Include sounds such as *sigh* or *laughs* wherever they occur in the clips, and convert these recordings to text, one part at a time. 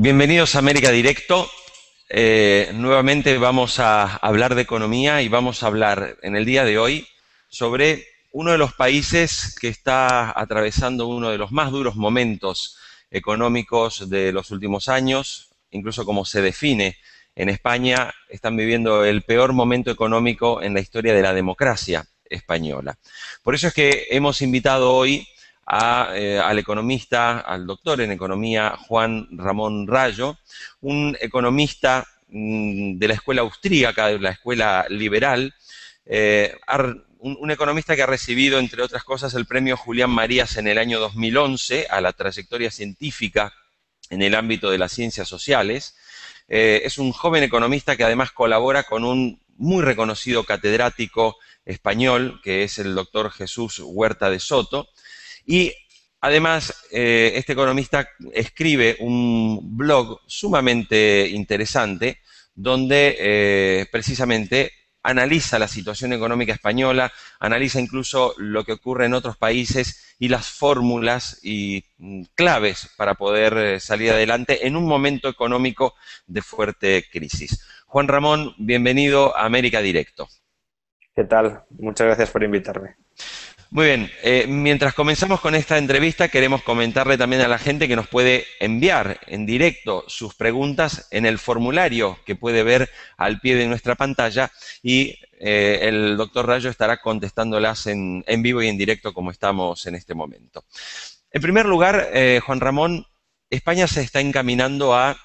Bienvenidos a América Directo. Eh, nuevamente vamos a hablar de economía y vamos a hablar en el día de hoy sobre uno de los países que está atravesando uno de los más duros momentos económicos de los últimos años, incluso como se define en España, están viviendo el peor momento económico en la historia de la democracia española. Por eso es que hemos invitado hoy eh, al economista, al doctor en economía Juan Ramón Rayo, un economista mm, de la escuela austríaca, de la escuela liberal, eh, un, economista que ha recibido, entre otras cosas, el premio Julián Marías en el año 2011 a la trayectoria científica en el ámbito de las ciencias sociales. Eh, es un joven economista que además colabora con un muy reconocido catedrático español, que es el doctor Jesús Huerta de Soto, y además, eh, este economista escribe un blog sumamente interesante donde eh, precisamente analiza la situación económica española, analiza incluso lo que ocurre en otros países y las fórmulas y mm, claves para poder eh, salir adelante en un momento económico de fuerte crisis. Juan Ramón, bienvenido a América Directo. ¿Qué tal? Muchas gracias por invitarme. Muy bien, eh, mientras comenzamos con esta entrevista, queremos comentarle también a la gente que nos puede enviar en directo sus preguntas en el formulario que puede ver al pie de nuestra pantalla y eh, el doctor Rayo estará contestándolas en, en, vivo y en directo como estamos en este momento. En primer lugar, eh, Juan Ramón, España se está encaminando a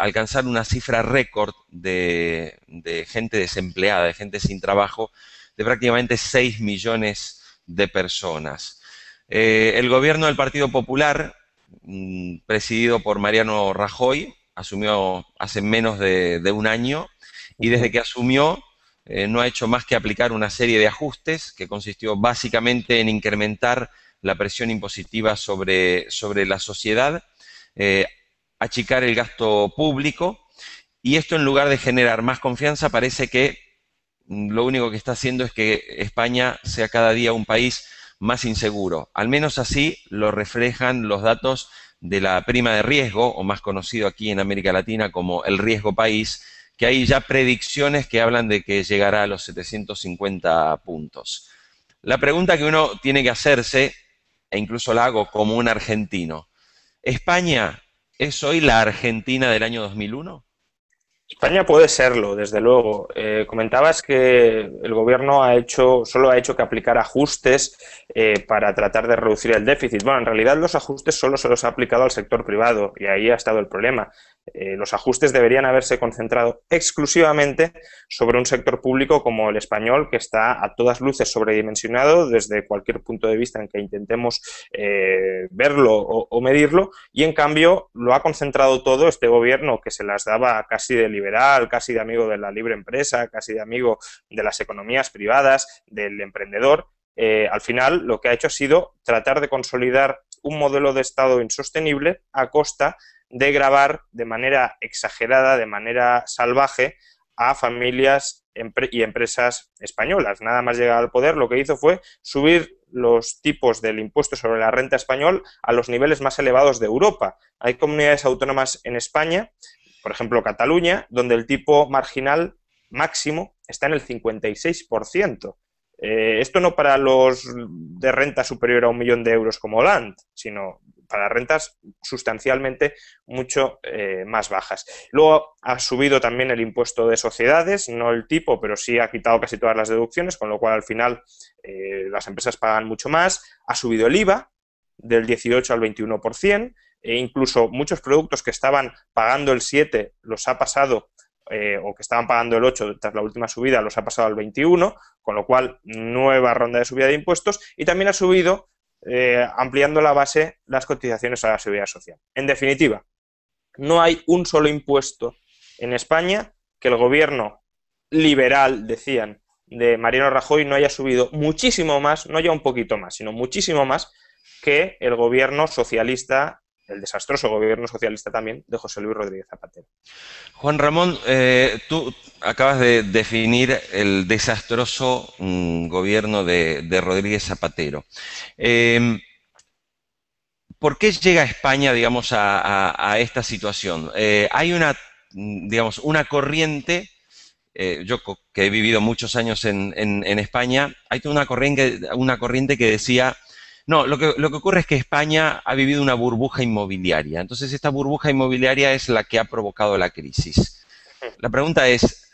alcanzar una cifra récord de, de, gente desempleada, de gente sin trabajo, de prácticamente 6 millones de personas. Eh, el gobierno del Partido Popular, mm, presidido por Mariano Rajoy, asumió hace menos de, un año y desde que asumió eh, no ha hecho más que aplicar una serie de ajustes que consistió básicamente en incrementar la presión impositiva sobre, sobre la sociedad, eh, achicar el gasto público y esto en lugar de generar más confianza parece que lo único que está haciendo es que España sea cada día un país más inseguro. Al menos así lo reflejan los datos de la prima de riesgo, o más conocido aquí en América Latina como el riesgo país, que hay ya predicciones que hablan de que llegará a los 750 puntos. La pregunta que uno tiene que hacerse, e incluso la hago como un argentino, ¿España es hoy la Argentina del año 2001? España puede serlo, desde luego. Eh, comentabas que el gobierno ha hecho, solo ha hecho que aplicar ajustes eh, para tratar de reducir el déficit. Bueno, en realidad los ajustes solo se los ha aplicado al sector privado y ahí ha estado el problema. Eh, los ajustes deberían haberse concentrado exclusivamente sobre un sector público como el español, que está a todas luces sobredimensionado desde cualquier punto de vista en que intentemos eh, verlo o, medirlo, y en cambio lo ha concentrado todo este gobierno que se las daba casi de liberal, casi de amigo de la libre empresa, casi de amigo de las economías privadas, del emprendedor. Eh, al final lo que ha hecho ha sido tratar de consolidar un modelo de Estado insostenible a costa de grabar de manera exagerada, de manera salvaje, a familias y empresas españolas. Nada más llegar al poder, lo que hizo fue subir los tipos del impuesto sobre la renta español a los niveles más elevados de Europa. Hay comunidades autónomas en España, por ejemplo Cataluña, donde el tipo marginal máximo está en el 56%. Eh, esto no para los de renta superior a un millón de euros como Land sino para rentas sustancialmente mucho eh, más bajas. Luego ha subido también el impuesto de sociedades, no el tipo, pero sí ha quitado casi todas las deducciones, con lo cual al final eh, las empresas pagan mucho más. Ha subido el IVA del 18 al 21%, e incluso muchos productos que estaban pagando el 7 los ha pasado eh, o que estaban pagando el 8 tras la última subida los ha pasado al 21, con lo cual nueva ronda de subida de impuestos y también ha subido eh, ampliando la base las cotizaciones a la seguridad social. En definitiva, no hay un solo impuesto en España que el gobierno liberal, decían, de Mariano Rajoy no haya subido muchísimo más, no ya un poquito más, sino muchísimo más que el gobierno socialista el desastroso gobierno socialista también de José Luis Rodríguez Zapatero. Juan Ramón, eh, tú acabas de definir el desastroso mm, gobierno de, Rodríguez Zapatero. Em, ¿Por qué llega España, digamos, a, esta situación? Eh, hay una, mm, digamos, una corriente eh, yo que he vivido muchos años en, España, hay una corriente que decía no, lo que, lo que ocurre es que España ha vivido una burbuja inmobiliaria. Entonces, esta burbuja inmobiliaria es la que ha provocado la crisis. La pregunta es,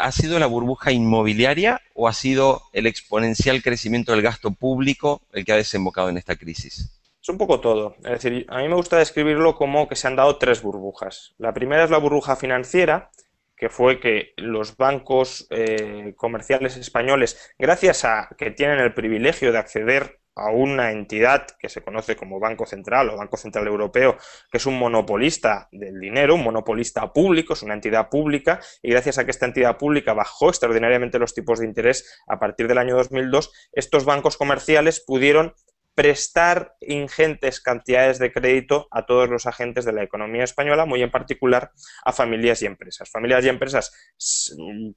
¿ha sido la burbuja inmobiliaria o ha sido el exponencial crecimiento del gasto público el que ha desembocado en esta crisis? Es un poco todo. Es decir, a mí me gusta describirlo como que se han dado tres burbujas. La primera es la burbuja financiera, que fue que los bancos eh, comerciales españoles, gracias a que tienen el privilegio de acceder a una entidad que se conoce como Banco Central o Banco Central Europeo, que es un monopolista del dinero, un monopolista público, es una entidad pública, y gracias a que esta entidad pública bajó extraordinariamente los tipos de interés a partir del año 2002, estos bancos comerciales pudieron prestar ingentes cantidades de crédito a todos los agentes de la economía española, muy en particular a familias y empresas. Familias y empresas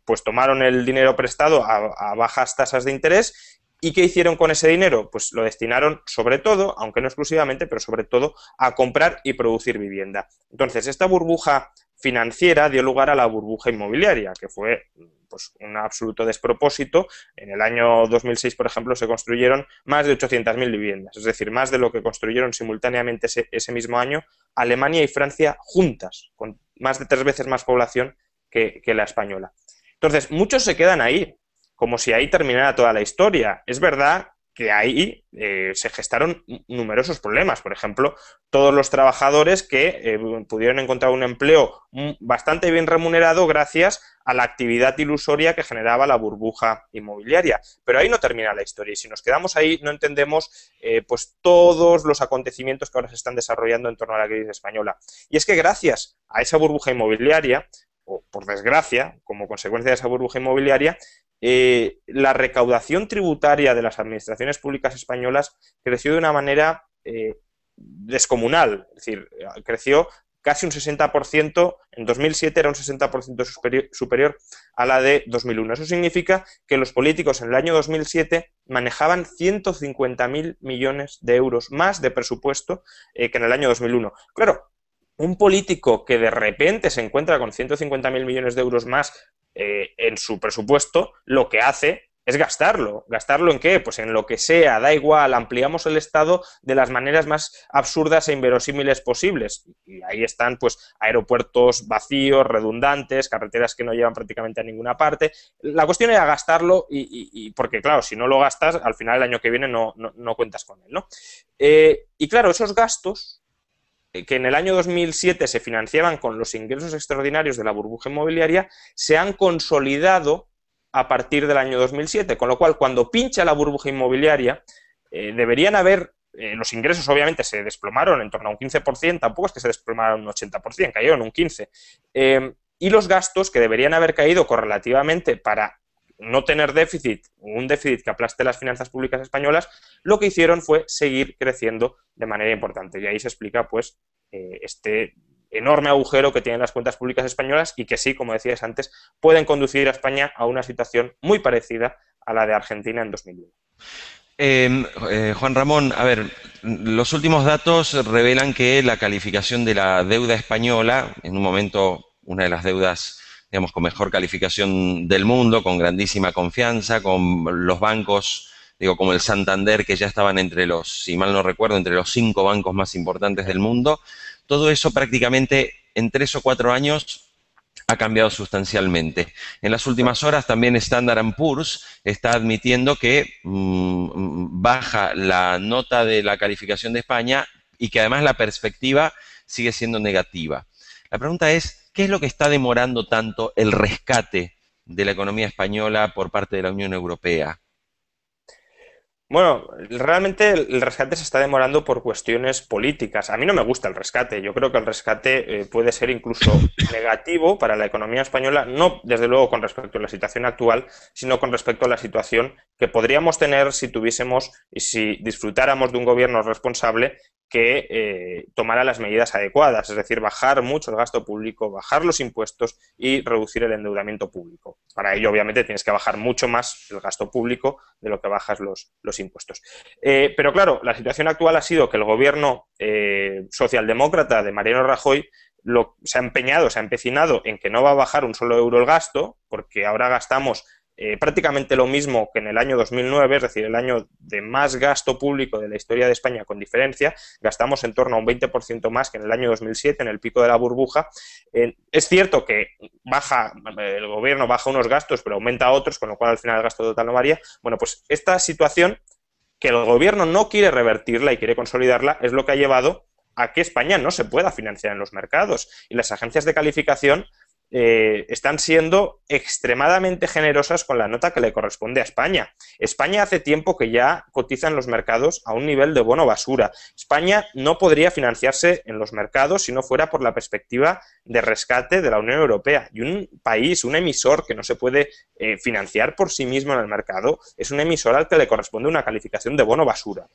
pues tomaron el dinero prestado a, a bajas tasas de interés ¿Y qué hicieron con ese dinero? Pues lo destinaron sobre todo, aunque no exclusivamente, pero sobre todo a comprar y producir vivienda. Entonces, esta burbuja financiera dio lugar a la burbuja inmobiliaria, que fue pues, un absoluto despropósito. En el año 2006, por ejemplo, se construyeron más de 800.000 viviendas, es decir, más de lo que construyeron simultáneamente ese, mismo año Alemania y Francia juntas, con más de tres veces más población que, que la española. Entonces, muchos se quedan ahí, como si ahí terminara toda la historia. Es verdad que ahí eh, se gestaron numerosos problemas. Por ejemplo, todos los trabajadores que eh, pudieron encontrar un empleo bastante bien remunerado gracias a la actividad ilusoria que generaba la burbuja inmobiliaria. Pero ahí no termina la historia y si nos quedamos ahí no entendemos eh, pues todos los acontecimientos que ahora se están desarrollando en torno a la crisis española. Y es que gracias a esa burbuja inmobiliaria, o por desgracia, como consecuencia de esa burbuja inmobiliaria, eh, la recaudación tributaria de las administraciones públicas españolas creció de una manera eh, descomunal, es decir, creció casi un 60%, en 2007 era un 60% superior, a la de 2001. Eso significa que los políticos en el año 2007 manejaban 150.000 millones de euros más de presupuesto eh, que en el año 2001. Claro, un político que de repente se encuentra con 150.000 millones de euros más eh, en su presupuesto, lo que hace es gastarlo. ¿Gastarlo en qué? Pues en lo que sea, da igual, ampliamos el Estado de las maneras más absurdas e inverosímiles posibles. Y ahí están, pues, aeropuertos vacíos, redundantes, carreteras que no llevan prácticamente a ninguna parte. La cuestión era gastarlo y, porque, claro, si no lo gastas, al final del año que viene no, cuentas con él, ¿no? Eh, y claro, esos gastos eh, que en el año 2007 se financiaban con los ingresos extraordinarios de la burbuja inmobiliaria se han consolidado a partir del año 2007, con lo cual cuando pincha la burbuja inmobiliaria eh, deberían haber, eh, los ingresos obviamente se desplomaron en torno a un 15%, tampoco es que se desplomaron un 80%, cayeron un 15%, y los gastos que deberían haber caído correlativamente para no tener déficit, un déficit que aplaste las finanzas públicas españolas, lo que hicieron fue seguir creciendo de manera importante. Y ahí se explica, pues, eh, este enorme agujero que tienen las cuentas públicas españolas y que sí, como decías antes, pueden conducir a España a una situación muy parecida a la de Argentina en 2001. Em, eh, Juan Ramón, a ver, los últimos datos revelan que la calificación de la deuda española, en un momento una de las deudas digamos, con mejor calificación del mundo, con grandísima confianza, con los bancos, digo, como el Santander, que ya estaban entre los, si mal no recuerdo, entre los cinco bancos más importantes del mundo. Todo eso prácticamente en tres o cuatro años ha cambiado sustancialmente. En las últimas horas también Standard Poor's está admitiendo que mm, baja la nota de la calificación de España y que además la perspectiva sigue siendo negativa. La pregunta es, ¿Qué es lo que está demorando tanto el rescate de la economía española por parte de la Unión Europea? Bueno, realmente el rescate se está demorando por cuestiones políticas. A mí no me gusta el rescate. Yo creo que el rescate eh, puede ser incluso *laughs* negativo para la economía española, no desde luego con respecto a la situación actual, sino con respecto a la situación que podríamos tener si tuviésemos y si disfrutáramos de un gobierno responsable que eh, tomara las medidas adecuadas, es decir, bajar mucho el gasto público, bajar los impuestos y reducir el endeudamiento público. Para ello, obviamente, tienes que bajar mucho más el gasto público de lo que bajas los, impuestos. Eh, pero claro, la situación actual ha sido que el gobierno eh, socialdemócrata de Mariano Rajoy se ha empeñado, se ha empecinado en que no va a bajar un solo euro el gasto, porque ahora gastamos eh, prácticamente lo mismo que en el año 2009, es decir, el año de más gasto público de la historia de España con diferencia, gastamos en torno a un 20% más que en el año 2007, en el pico de la burbuja. es cierto que baja, eh, el gobierno baja unos gastos, pero aumenta otros, con lo cual al final el gasto total no varía. Bueno, pues esta situación que el gobierno no quiere revertirla y quiere consolidarla es lo que ha llevado a que España no se pueda financiar en los mercados y las agencias de calificación eh, están siendo extremadamente generosas con la nota que le corresponde a España. España hace tiempo que ya cotiza en los mercados a un nivel de bono basura. España no podría financiarse en los mercados si no fuera por la perspectiva de rescate de la Unión Europea. Y un país, un emisor que no se puede eh, financiar por sí mismo en el mercado, es un emisor al que le corresponde una calificación de bono basura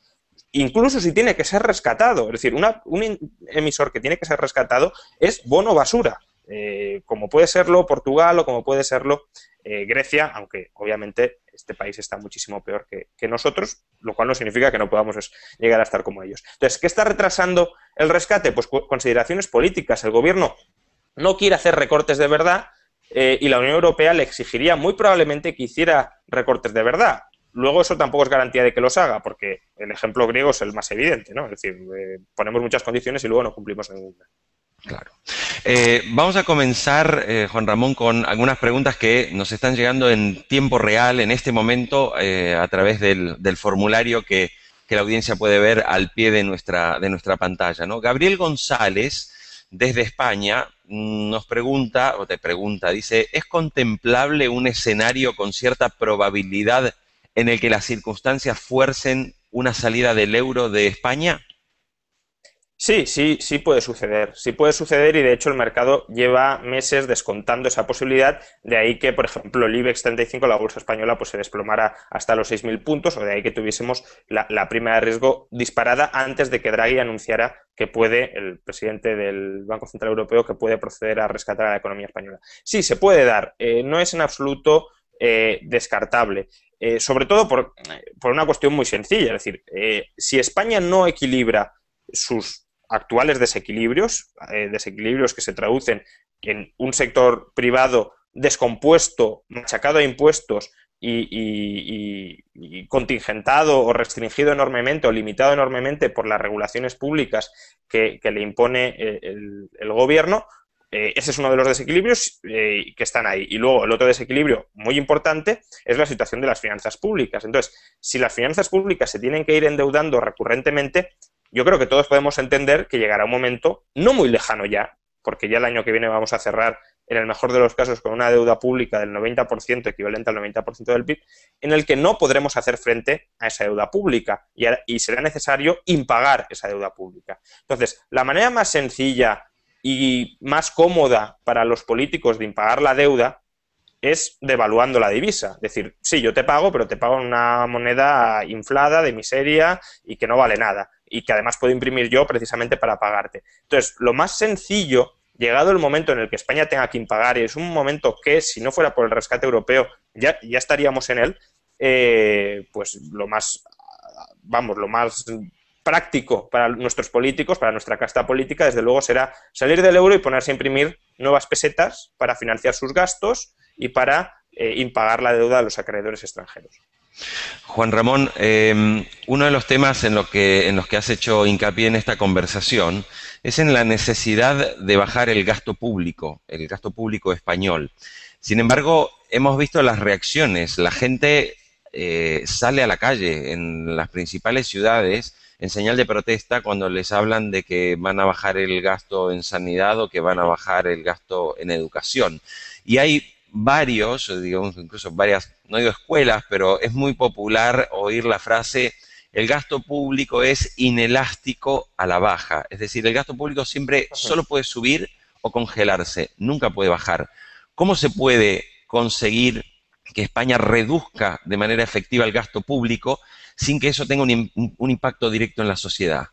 incluso si tiene que ser rescatado. Es decir, un emisor que tiene que ser rescatado es bono basura. Eh, como puede serlo Portugal o como puede serlo eh, Grecia, aunque obviamente este país está muchísimo peor que, nosotros, lo cual no significa que no podamos llegar a estar como ellos. Entonces, ¿qué está retrasando el rescate? Pues consideraciones políticas. El gobierno no quiere hacer recortes de verdad eh, y la Unión Europea le exigiría muy probablemente que hiciera recortes de verdad. Luego eso tampoco es garantía de que los haga, porque el ejemplo griego es el más evidente, ¿no? Es decir, ponemos muchas condiciones y luego no cumplimos ninguna. Claro. Eh, vamos a comenzar, eh, Juan Ramón, con algunas preguntas que nos están llegando en tiempo real, en este momento, eh, a través del, formulario que, la audiencia puede ver al pie de nuestra, de nuestra pantalla. ¿no? Gabriel González, desde España, mm, nos pregunta, o te pregunta, dice, ¿es contemplable un escenario con cierta probabilidad en el que las circunstancias fuercen una salida del euro de España? Sí, sí, sí puede suceder. Sí puede suceder y de hecho el mercado lleva meses descontando esa posibilidad. De ahí que, por ejemplo, el IBEX 35, la bolsa española, pues se desplomara hasta los 6.000 puntos o de ahí que tuviésemos la, prima de riesgo disparada antes de que Draghi anunciara que puede, el presidente del Banco Central Europeo, que puede proceder a rescatar a la economía española. Sí, se puede dar. Eh, no es en absoluto eh, descartable. Eh, sobre todo por, por, una cuestión muy sencilla. Es decir, si España no equilibra sus actuales desequilibrios, eh, desequilibrios que se traducen en un sector privado descompuesto, machacado a impuestos y, contingentado o restringido enormemente o limitado enormemente por las regulaciones públicas que, le impone eh, el, gobierno, eh, ese es uno de los desequilibrios que están ahí. Y luego el otro desequilibrio muy importante es la situación de las finanzas públicas. Entonces, si las finanzas públicas se tienen que ir endeudando recurrentemente, yo creo que todos podemos entender que llegará un momento, no muy lejano ya, porque ya el año que viene vamos a cerrar, en el mejor de los casos, con una deuda pública del 90%, equivalente al 90% del PIB, en el que no podremos hacer frente a esa deuda pública y, y será necesario impagar esa deuda pública. Entonces, la manera más sencilla y más cómoda para los políticos de impagar la deuda es devaluando la divisa. Es decir, sí, yo te pago, pero te pago una moneda inflada, de miseria y que no vale nada. Y que además puedo imprimir yo precisamente para pagarte. Entonces, lo más sencillo, llegado el momento en el que España tenga que impagar, y es un momento que, si no fuera por el rescate europeo, ya, ya estaríamos en él, eh, pues lo más, vamos, lo más práctico para nuestros políticos, para nuestra casta política, desde luego será salir del euro y ponerse a imprimir nuevas pesetas para financiar sus gastos y para eh, impagar la deuda a los acreedores extranjeros. Juan Ramón, eh, uno de los temas en, los que has hecho hincapié en esta conversación es en la necesidad de bajar el gasto público, el gasto público español. Sin embargo, hemos visto las reacciones. La gente eh, sale a la calle en las principales ciudades en señal de protesta cuando les hablan de que van a bajar el gasto en sanidad o que van a bajar el gasto en educación. Y hay varios, digamos incluso varias, no digo escuelas, pero es muy popular oír la frase, el gasto público es inelástico a la baja. Es decir, el gasto público siempre solo puede subir o congelarse, nunca puede bajar. ¿Cómo se puede conseguir que España reduzca de manera efectiva el gasto público sin que eso tenga un impacto directo en la sociedad?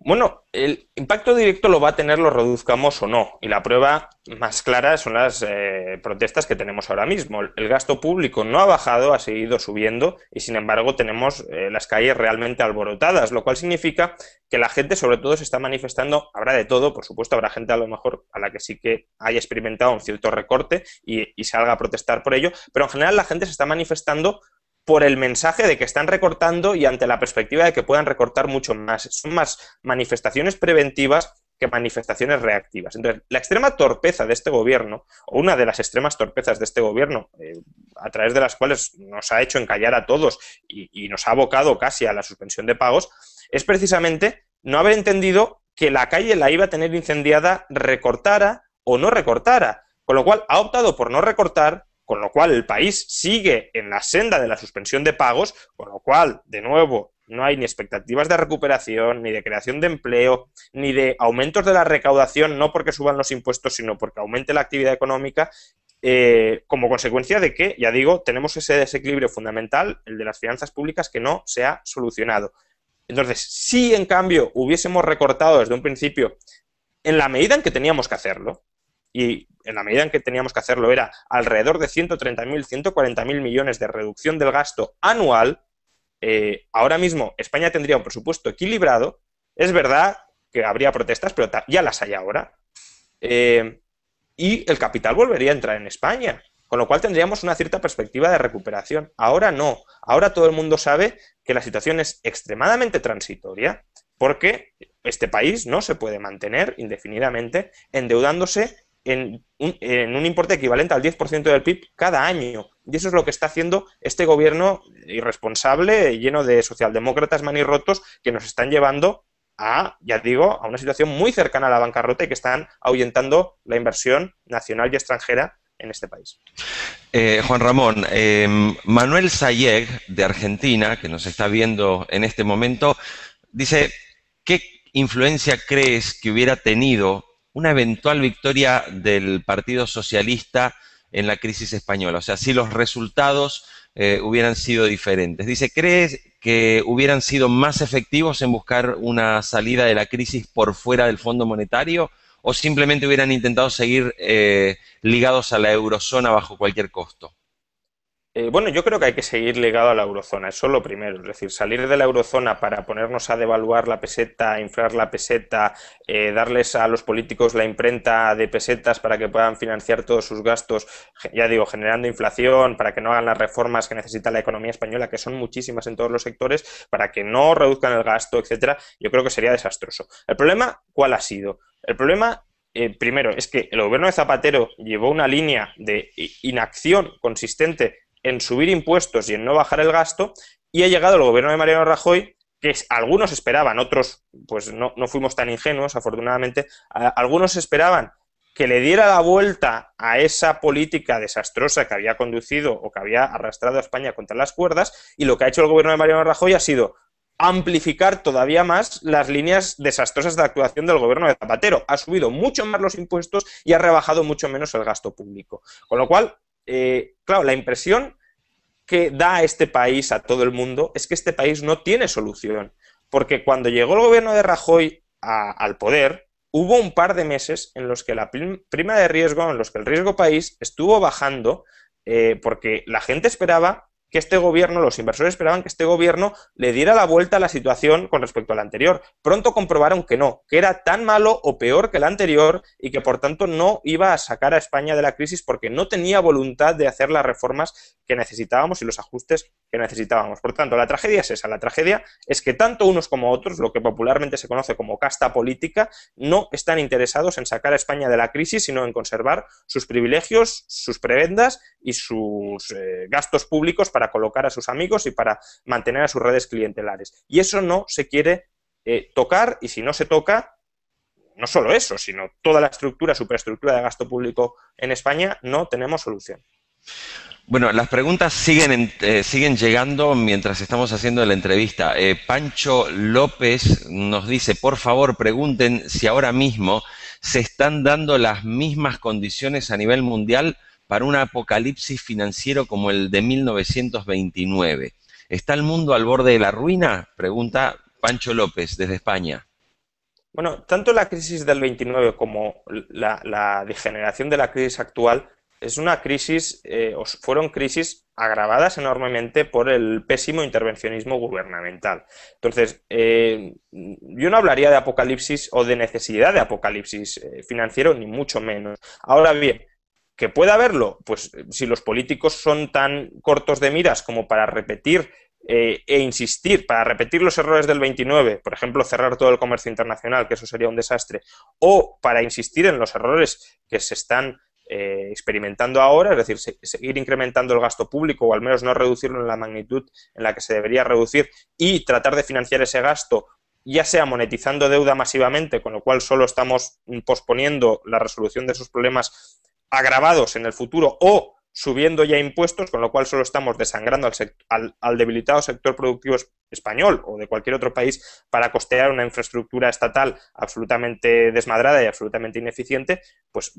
Bueno, el impacto directo lo va a tener, lo reduzcamos o no. Y la prueba más clara son las eh, protestas que tenemos ahora mismo. El gasto público no ha bajado, ha seguido subiendo y sin embargo tenemos eh, las calles realmente alborotadas, lo cual significa que la gente sobre todo se está manifestando, habrá de todo, por supuesto habrá gente a lo mejor a la que sí que haya experimentado un cierto recorte y, y salga a protestar por ello, pero en general la gente se está manifestando por el mensaje de que están recortando y ante la perspectiva de que puedan recortar mucho más. Son más manifestaciones preventivas que manifestaciones reactivas. Entonces, la extrema torpeza de este gobierno, o una de las extremas torpezas de este gobierno, eh, a través de las cuales nos ha hecho encallar a todos y, y nos ha abocado casi a la suspensión de pagos, es precisamente no haber entendido que la calle la iba a tener incendiada, recortara o no recortara. Con lo cual, ha optado por no recortar, con lo cual el país sigue en la senda de la suspensión de pagos, con lo cual, de nuevo, no hay ni expectativas de recuperación, ni de creación de empleo, ni de aumentos de la recaudación, no porque suban los impuestos, sino porque aumente la actividad económica, eh, como consecuencia de que, ya digo, tenemos ese desequilibrio fundamental, el de las finanzas públicas, que no se ha solucionado. Entonces, si en cambio hubiésemos recortado desde un principio, en la medida en que teníamos que hacerlo, y en la medida en que teníamos que hacerlo era alrededor de 130.000, 140.000 millones de reducción del gasto anual, eh, ahora mismo España tendría un presupuesto equilibrado. Es verdad que habría protestas, pero ya las hay ahora. Eh, y el capital volvería a entrar en España, con lo cual tendríamos una cierta perspectiva de recuperación. Ahora no. Ahora todo el mundo sabe que la situación es extremadamente transitoria porque este país no se puede mantener indefinidamente endeudándose en un, importe equivalente al 10% del PIB cada año. Y eso es lo que está haciendo este gobierno irresponsable, lleno de socialdemócratas manirrotos, que nos están llevando a, ya digo, a una situación muy cercana a la bancarrota y que están ahuyentando la inversión nacional y extranjera en este país. Eh, Juan Ramón, eh, Manuel Sayeg, de Argentina, que nos está viendo en este momento, dice, ¿qué influencia crees que hubiera tenido una eventual victoria del Partido Socialista en la crisis española, o sea, si los resultados eh, hubieran sido diferentes. Dice, ¿crees que hubieran sido más efectivos en buscar una salida de la crisis por fuera del Fondo Monetario o simplemente hubieran intentado seguir eh, ligados a la eurozona bajo cualquier costo? Eh, bueno, yo creo que hay que seguir ligado a la eurozona, eso es lo primero. Es decir, salir de la eurozona para ponernos a devaluar la peseta, inflar la peseta, eh, darles a los políticos la imprenta de pesetas para que puedan financiar todos sus gastos, ya digo, generando inflación, para que no hagan las reformas que necesita la economía española, que son muchísimas en todos los sectores, para que no reduzcan el gasto, etcétera, yo creo que sería desastroso. ¿El problema cuál ha sido? El problema eh, primero, es que el gobierno de Zapatero llevó una línea de inacción consistente en subir impuestos y en no bajar el gasto, y ha llegado el gobierno de Mariano Rajoy, que algunos esperaban, otros pues no, fuimos tan ingenuos, afortunadamente, algunos esperaban que le diera la vuelta a esa política desastrosa que había conducido o que había arrastrado a España contra las cuerdas, y lo que ha hecho el gobierno de Mariano Rajoy ha sido amplificar todavía más las líneas desastrosas de actuación del gobierno de Zapatero. Ha subido mucho más los impuestos y ha rebajado mucho menos el gasto público. Con lo cual, eh, claro, la impresión que da este país a todo el mundo es que este país no tiene solución. Porque cuando llegó el gobierno de Rajoy al poder, hubo un par de meses en los que la prima de riesgo, en los que el riesgo país estuvo bajando, eh, porque la gente esperaba que este gobierno, los inversores esperaban que este gobierno le diera la vuelta a la situación con respecto al anterior. Pronto comprobaron que no, que era tan malo o peor que el anterior y que por tanto no iba a sacar a España de la crisis porque no tenía voluntad de hacer las reformas que necesitábamos y los ajustes necesitábamos. Por tanto, la tragedia es esa. La tragedia es que tanto unos como otros, lo que popularmente se conoce como casta política, no están interesados en sacar a España de la crisis, sino en conservar sus privilegios, sus prebendas y sus eh, gastos públicos para colocar a sus amigos y para mantener a sus redes clientelares. Y eso no se quiere eh, tocar y si no se toca, no solo eso, sino toda la estructura, superestructura de gasto público en España, no tenemos solución. Bueno, las preguntas siguen, eh, siguen llegando mientras estamos haciendo la entrevista. Eh, Pancho López nos dice, por favor, pregunten si ahora mismo se están dando las mismas condiciones a nivel mundial para un apocalipsis financiero como el de 1929. ¿Está el mundo al borde de la ruina? Pregunta Pancho López desde España. Bueno, tanto la crisis del 29 como la degeneración de la crisis actual es una crisis, eh, o fueron crisis agravadas enormemente por el pésimo intervencionismo gubernamental. Entonces, eh, yo no hablaría de apocalipsis o de necesidad de apocalipsis eh, financiero, ni mucho menos. Ahora bien, que pueda haberlo, pues si los políticos son tan cortos de miras como para repetir e insistir, para repetir los errores del 29, por ejemplo, cerrar todo el comercio internacional, que eso sería un desastre, o para insistir en los errores que se están eh, experimentando ahora, es decir, seguir incrementando el gasto público o al menos no reducirlo en la magnitud en la que se debería reducir y tratar de financiar ese gasto ya sea monetizando deuda masivamente, con lo cual solo estamos posponiendo la resolución de esos problemas agravados en el futuro o subiendo ya impuestos, con lo cual solo estamos desangrando al, al, al, debilitado sector productivo español o de cualquier otro país para costear una infraestructura estatal absolutamente desmadrada y absolutamente ineficiente, pues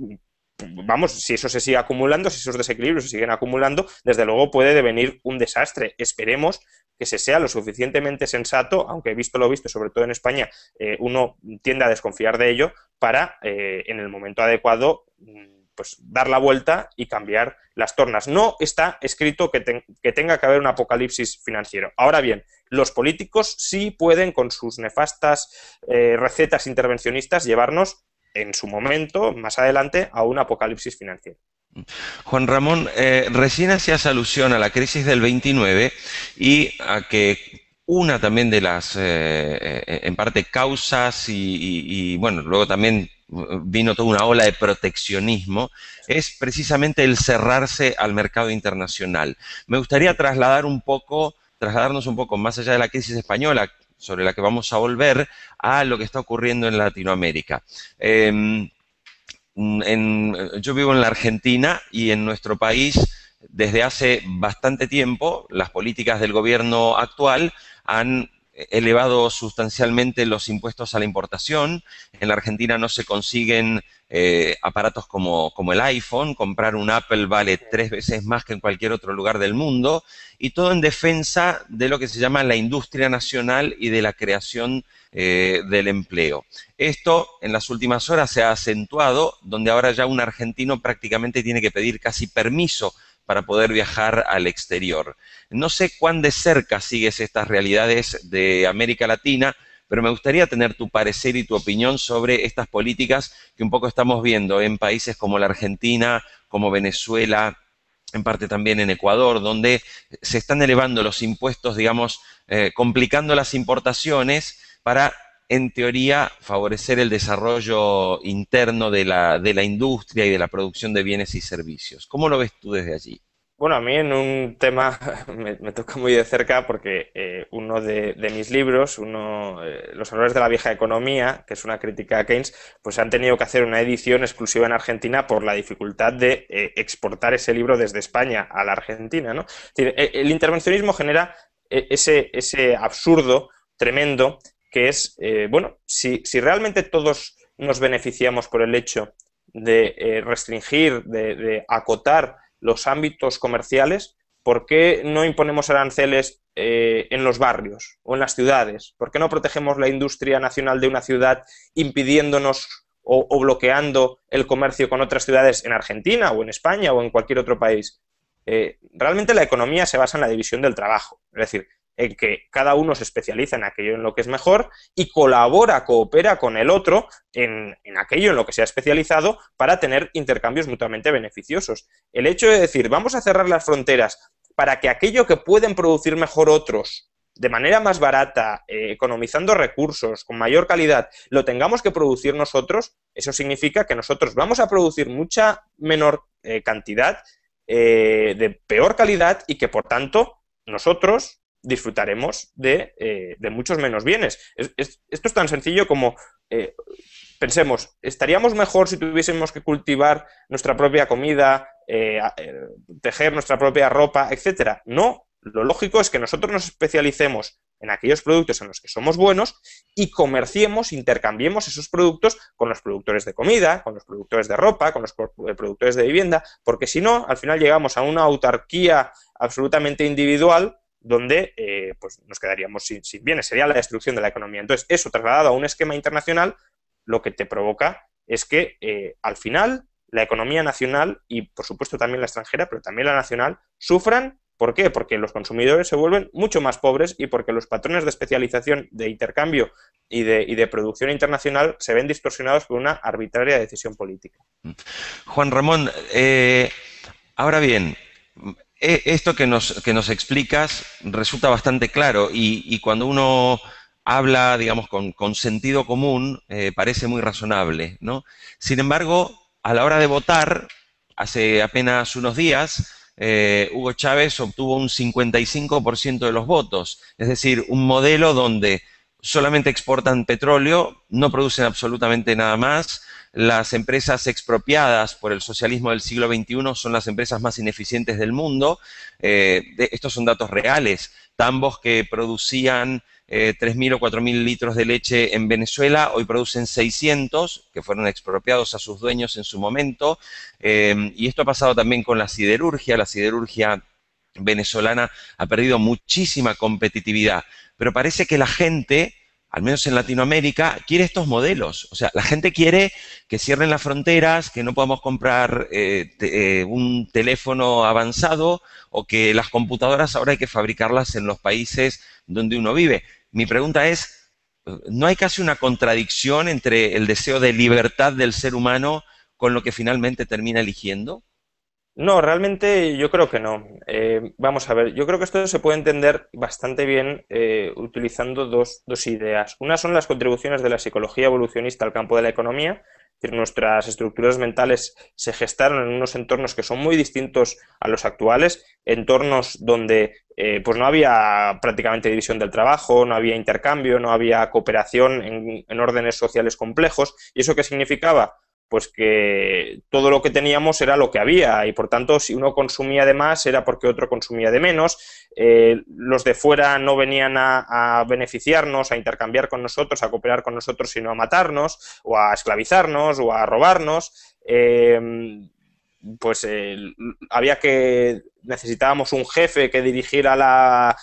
vamos, si eso se sigue acumulando, si esos desequilibrios se siguen acumulando, desde luego puede devenir un desastre. Esperemos que se sea lo suficientemente sensato, aunque he visto lo visto, sobre todo en España, eh, uno tiende a desconfiar de ello, para eh, en el momento adecuado mm, pues dar la vuelta y cambiar las tornas. No está escrito que, tenga que haber un apocalipsis financiero. Ahora bien, los políticos sí pueden, con sus nefastas eh, recetas intervencionistas, llevarnos en su momento, más adelante, a un apocalipsis financiero. Juan Ramón, eh, recién hacías alusión a la crisis del 29 y a que una también de las, eh, eh, en parte, causas y, y, bueno, luego también vino toda una ola de proteccionismo, es precisamente el cerrarse al mercado internacional. Me gustaría trasladar un poco, trasladarnos un poco más allá de la crisis española, sobre la que vamos a volver a lo que está ocurriendo en Latinoamérica. Em, yo vivo en la Argentina y en nuestro país desde hace bastante tiempo las políticas del gobierno actual han elevado sustancialmente los impuestos a la importación. En la Argentina no se consiguen eh, aparatos como, el iPhone, comprar un Apple vale tres veces más que en cualquier otro lugar del mundo, y todo en defensa de lo que se llama la industria nacional y de la creación eh, del empleo. Esto en las últimas horas se ha acentuado, donde ahora ya un argentino prácticamente tiene que pedir casi permiso para poder viajar al exterior. No sé cuán de cerca sigues estas realidades de América Latina, pero me gustaría tener tu parecer y tu opinión sobre estas políticas que un poco estamos viendo en países como la Argentina, como Venezuela, en parte también en Ecuador, donde se están elevando los impuestos, digamos, eh, complicando las importaciones para, en teoría, favorecer el desarrollo interno de la, de la industria y de la producción de bienes y servicios. ¿Cómo lo ves tú desde allí? Bueno, a mí en un tema *laughs* me, toca muy de cerca porque eh, uno de, mis libros, uno, eh, Los errores de la vieja economía, que es una crítica a Keynes, pues han tenido que hacer una edición exclusiva en Argentina por la dificultad de eh, exportar ese libro desde España a la Argentina. E, el intervencionismo genera e, ese, ese absurdo tremendo que es, bueno, si, si realmente todos nos beneficiamos por el hecho de restringir, de acotar, los ámbitos comerciales, ¿por qué no imponemos aranceles eh, en los barrios o en las ciudades? ¿Por qué no protegemos la industria nacional de una ciudad impidiéndonos o, bloqueando el comercio con otras ciudades en Argentina o en España o en cualquier otro país? Eh, realmente la economía se basa en la división del trabajo. Es decir, en que cada uno se especializa en aquello en lo que es mejor y colabora, coopera con el otro en, aquello en lo que se ha especializado para tener intercambios mutuamente beneficiosos. El hecho de decir, vamos a cerrar las fronteras para que aquello que pueden producir mejor otros de manera más barata, eh, economizando recursos, con mayor calidad, lo tengamos que producir nosotros, eso significa que nosotros vamos a producir mucha menor eh, cantidad, eh, de peor calidad y que por tanto nosotros disfrutaremos eh, de, muchos menos bienes. esto es tan sencillo como, eh, pensemos, ¿estaríamos mejor si tuviésemos que cultivar nuestra propia comida, eh, tejer nuestra propia ropa, etcétera? No, lo lógico es que nosotros nos especialicemos en aquellos productos en los que somos buenos y comerciemos, intercambiemos esos productos con los productores de comida, con los productores de ropa, con los productores de vivienda, porque si no, al final llegamos a una autarquía absolutamente individual donde eh, pues, nos quedaríamos sin, bienes. Sería la destrucción de la economía. Entonces, eso trasladado a un esquema internacional, lo que te provoca es que eh, al final la economía nacional y, por supuesto, también la extranjera, pero también la nacional, sufran. ¿Por qué? Porque los consumidores se vuelven mucho más pobres y porque los patrones de especialización, de intercambio y de, producción internacional se ven distorsionados por una arbitraria decisión política. Mm. Juan Ramón, eh, ahora bien, e, esto que nos, que nos explicas resulta bastante claro y, cuando uno habla, digamos, con, sentido común, eh, parece muy razonable, ¿no? Sin embargo, a la hora de votar, hace apenas unos días, eh, Hugo Chávez obtuvo un 55% de los votos, es decir, un modelo donde solamente exportan petróleo, no producen absolutamente nada más, las empresas expropiadas por el socialismo del siglo XXI son las empresas más ineficientes del mundo. Eh, estos son datos reales. Tambos que producían 3.000 eh, o 4.000 litros de leche en Venezuela, hoy producen 600, que fueron expropiados a sus dueños en su momento. Eh, y esto ha pasado también con la siderurgia. La siderurgia venezolana ha perdido muchísima competitividad. Pero parece que la gente al menos en Latinoamérica, quiere estos modelos. O sea, la gente quiere que cierren las fronteras, que no podamos comprar eh, eh, un teléfono avanzado o que las computadoras ahora hay que fabricarlas en los países donde uno vive. Mi pregunta es, ¿no hay casi una contradicción entre el deseo de libertad del ser humano con lo que finalmente termina eligiendo? No, realmente yo creo que no. Eh, vamos a ver, yo creo que esto se puede entender bastante bien eh, utilizando dos, ideas. Una son las contribuciones de la psicología evolucionista al campo de la economía. Es decir, nuestras estructuras mentales se gestaron en unos entornos que son muy distintos a los actuales, entornos donde eh, pues no había prácticamente división del trabajo, no había intercambio, no había cooperación en, en órdenes sociales complejos. ¿Y eso qué significaba? pues que todo lo que teníamos era lo que había y por tanto si uno consumía de más era porque otro consumía de menos, eh, los de fuera no venían a, beneficiarnos, a intercambiar con nosotros, a cooperar con nosotros, sino a matarnos o a esclavizarnos o a robarnos. Eh, pues había que necesitábamos un jefe que dirigiera la,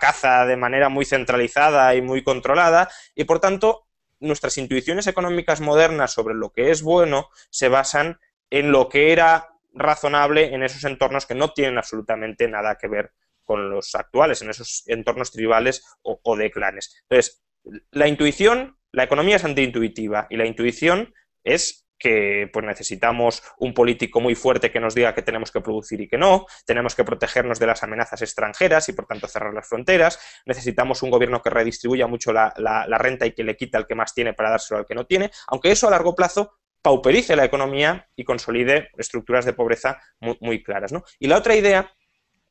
caza de manera muy centralizada y muy controlada y por tanto nuestras intuiciones económicas modernas sobre lo que es bueno se basan en lo que era razonable en esos entornos que no tienen absolutamente nada que ver con los actuales, en esos entornos tribales o, de clanes. Entonces, la intuición, la economía es antiintuitiva y la intuición es que pues necesitamos un político muy fuerte que nos diga que tenemos que producir y que no, tenemos que protegernos de las amenazas extranjeras y por tanto cerrar las fronteras, necesitamos un gobierno que redistribuya mucho la, la, renta y que le quita al que más tiene para dárselo al que no tiene, aunque eso a largo plazo pauperice la economía y consolide estructuras de pobreza muy, claras. Y la otra idea,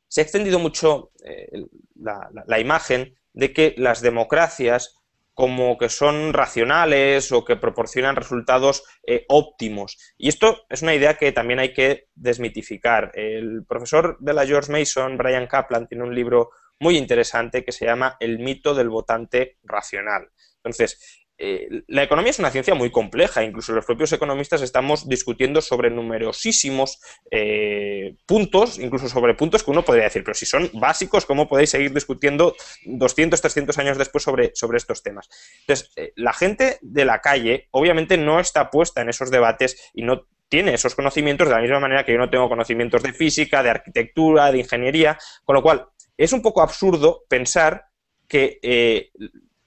se ha extendido mucho eh, la imagen de que las democracias como que son racionales o que proporcionan resultados eh, óptimos. Y esto es una idea que también hay que desmitificar. El profesor de la George Mason, Brian Kaplan, tiene un libro muy interesante que se llama El mito del votante racional. Entonces, eh, la economía es una ciencia muy compleja, incluso los propios economistas estamos discutiendo sobre numerosísimos eh, puntos, incluso sobre puntos que uno podría decir, pero si son básicos, ¿cómo podéis seguir discutiendo 200, 300 años después sobre, sobre estos temas? Entonces, eh, la gente de la calle obviamente no está puesta en esos debates y no tiene esos conocimientos de la misma manera que yo no tengo conocimientos de física, de arquitectura, de ingeniería, con lo cual es un poco absurdo pensar que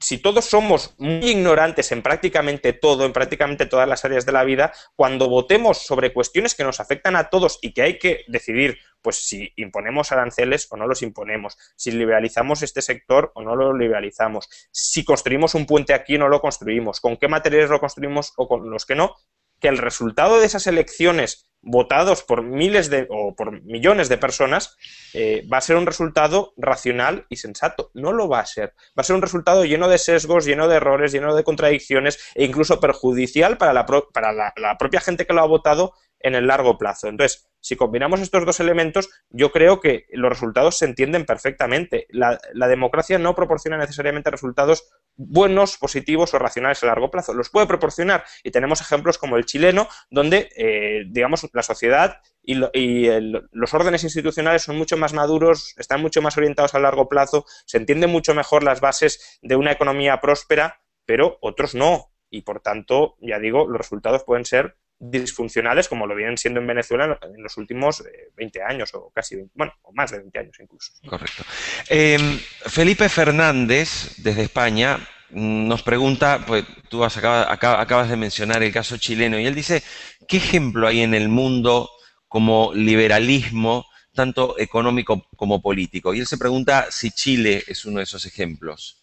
si todos somos muy ignorantes en prácticamente todo, en prácticamente todas las áreas de la vida, cuando votemos sobre cuestiones que nos afectan a todos y que hay que decidir, pues si imponemos aranceles o no los imponemos, si liberalizamos este sector o no lo liberalizamos, si construimos un puente aquí o no lo construimos, con qué materiales lo construimos o con los que no, que el resultado de esas elecciones votados por miles de, o por millones de personas, eh, va a ser un resultado racional y sensato. No lo va a ser. Va a ser un resultado lleno de sesgos, lleno de errores, lleno de contradicciones e incluso perjudicial para la, para la propia gente que lo ha votado en el largo plazo. Entonces, si combinamos estos dos elementos, yo creo que los resultados se entienden perfectamente. La, democracia no proporciona necesariamente resultados buenos, positivos o racionales a largo plazo. Los puede proporcionar y tenemos ejemplos como el chileno, donde, eh, digamos, la sociedad y, los órdenes institucionales son mucho más maduros, están mucho más orientados a largo plazo, se entienden mucho mejor las bases de una economía próspera, pero otros no. Y por tanto, ya digo, los resultados pueden ser disfuncionales como lo vienen siendo en Venezuela en los últimos 20 eh, años o casi bueno, o más de 20 años incluso. Correcto. Em, Felipe Fernández, desde España, mm, nos pregunta, pues tú acabas, acabas de mencionar el caso chileno, y él dice, ¿qué ejemplo hay en el mundo como liberalismo, tanto económico como político? Y él se pregunta si Chile es uno de esos ejemplos.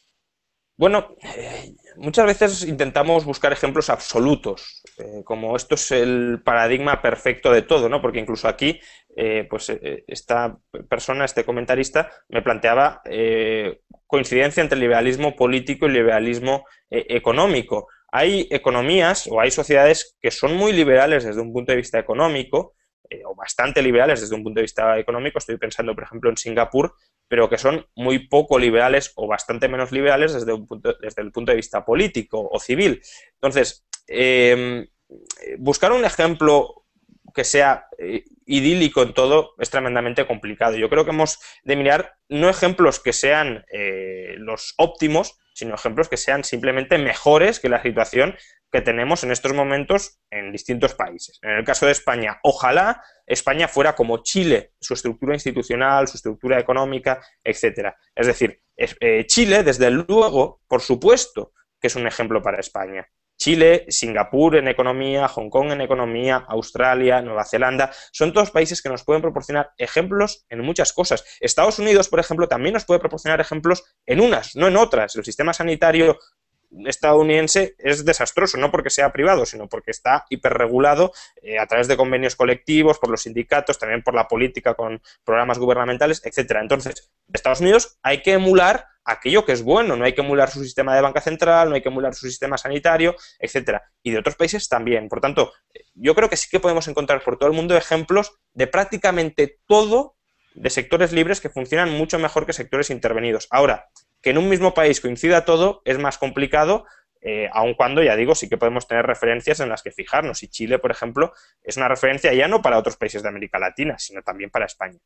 Bueno, muchas veces intentamos buscar ejemplos absolutos, eh, como esto es el paradigma perfecto de todo, ¿no? Porque incluso aquí, eh, pues eh, esta persona, este comentarista, me planteaba coincidencia entre liberalismo político y liberalismo económico. Hay economías o hay sociedades que son muy liberales desde un punto de vista económico, o bastante liberales desde un punto de vista económico. Estoy pensando, por ejemplo, en Singapur, pero que son muy poco liberales o bastante menos liberales desde, desde el punto de vista político o civil. Entonces, em, buscar un ejemplo que sea eh, idílico en todo es tremendamente complicado. Yo creo que hemos de mirar no ejemplos que sean eh, los óptimos, sino ejemplos que sean simplemente mejores que la situación que tenemos en estos momentos en distintos países. En el caso de España, ojalá España fuera como Chile, su estructura institucional, su estructura económica, etcétera. Es decir, eh, Chile, desde luego, por supuesto, que es un ejemplo para España. Chile, Singapur en economía, Hong Kong en economía, Australia, Nueva Zelanda, son todos países que nos pueden proporcionar ejemplos en muchas cosas. Estados Unidos, por ejemplo, también nos puede proporcionar ejemplos en unas, no en otras. El sistema sanitario estadounidense es desastroso, no porque sea privado, sino porque está hiperregulado eh, a través de convenios colectivos, por los sindicatos, también por la política con programas gubernamentales, etcétera. Entonces, Estados Unidos hay que emular aquello que es bueno, no hay que emular su sistema de banca central, no hay que emular su sistema sanitario, etcétera. Y de otros países también. Por tanto, yo creo que sí que podemos encontrar por todo el mundo ejemplos de prácticamente todo de sectores libres que funcionan mucho mejor que sectores intervenidos. Ahora, que en un mismo país coincida todo es más complicado, eh, aun cuando, ya digo, sí que podemos tener referencias en las que fijarnos. Y Chile, por ejemplo, es una referencia ya no para otros países de América Latina, sino también para España.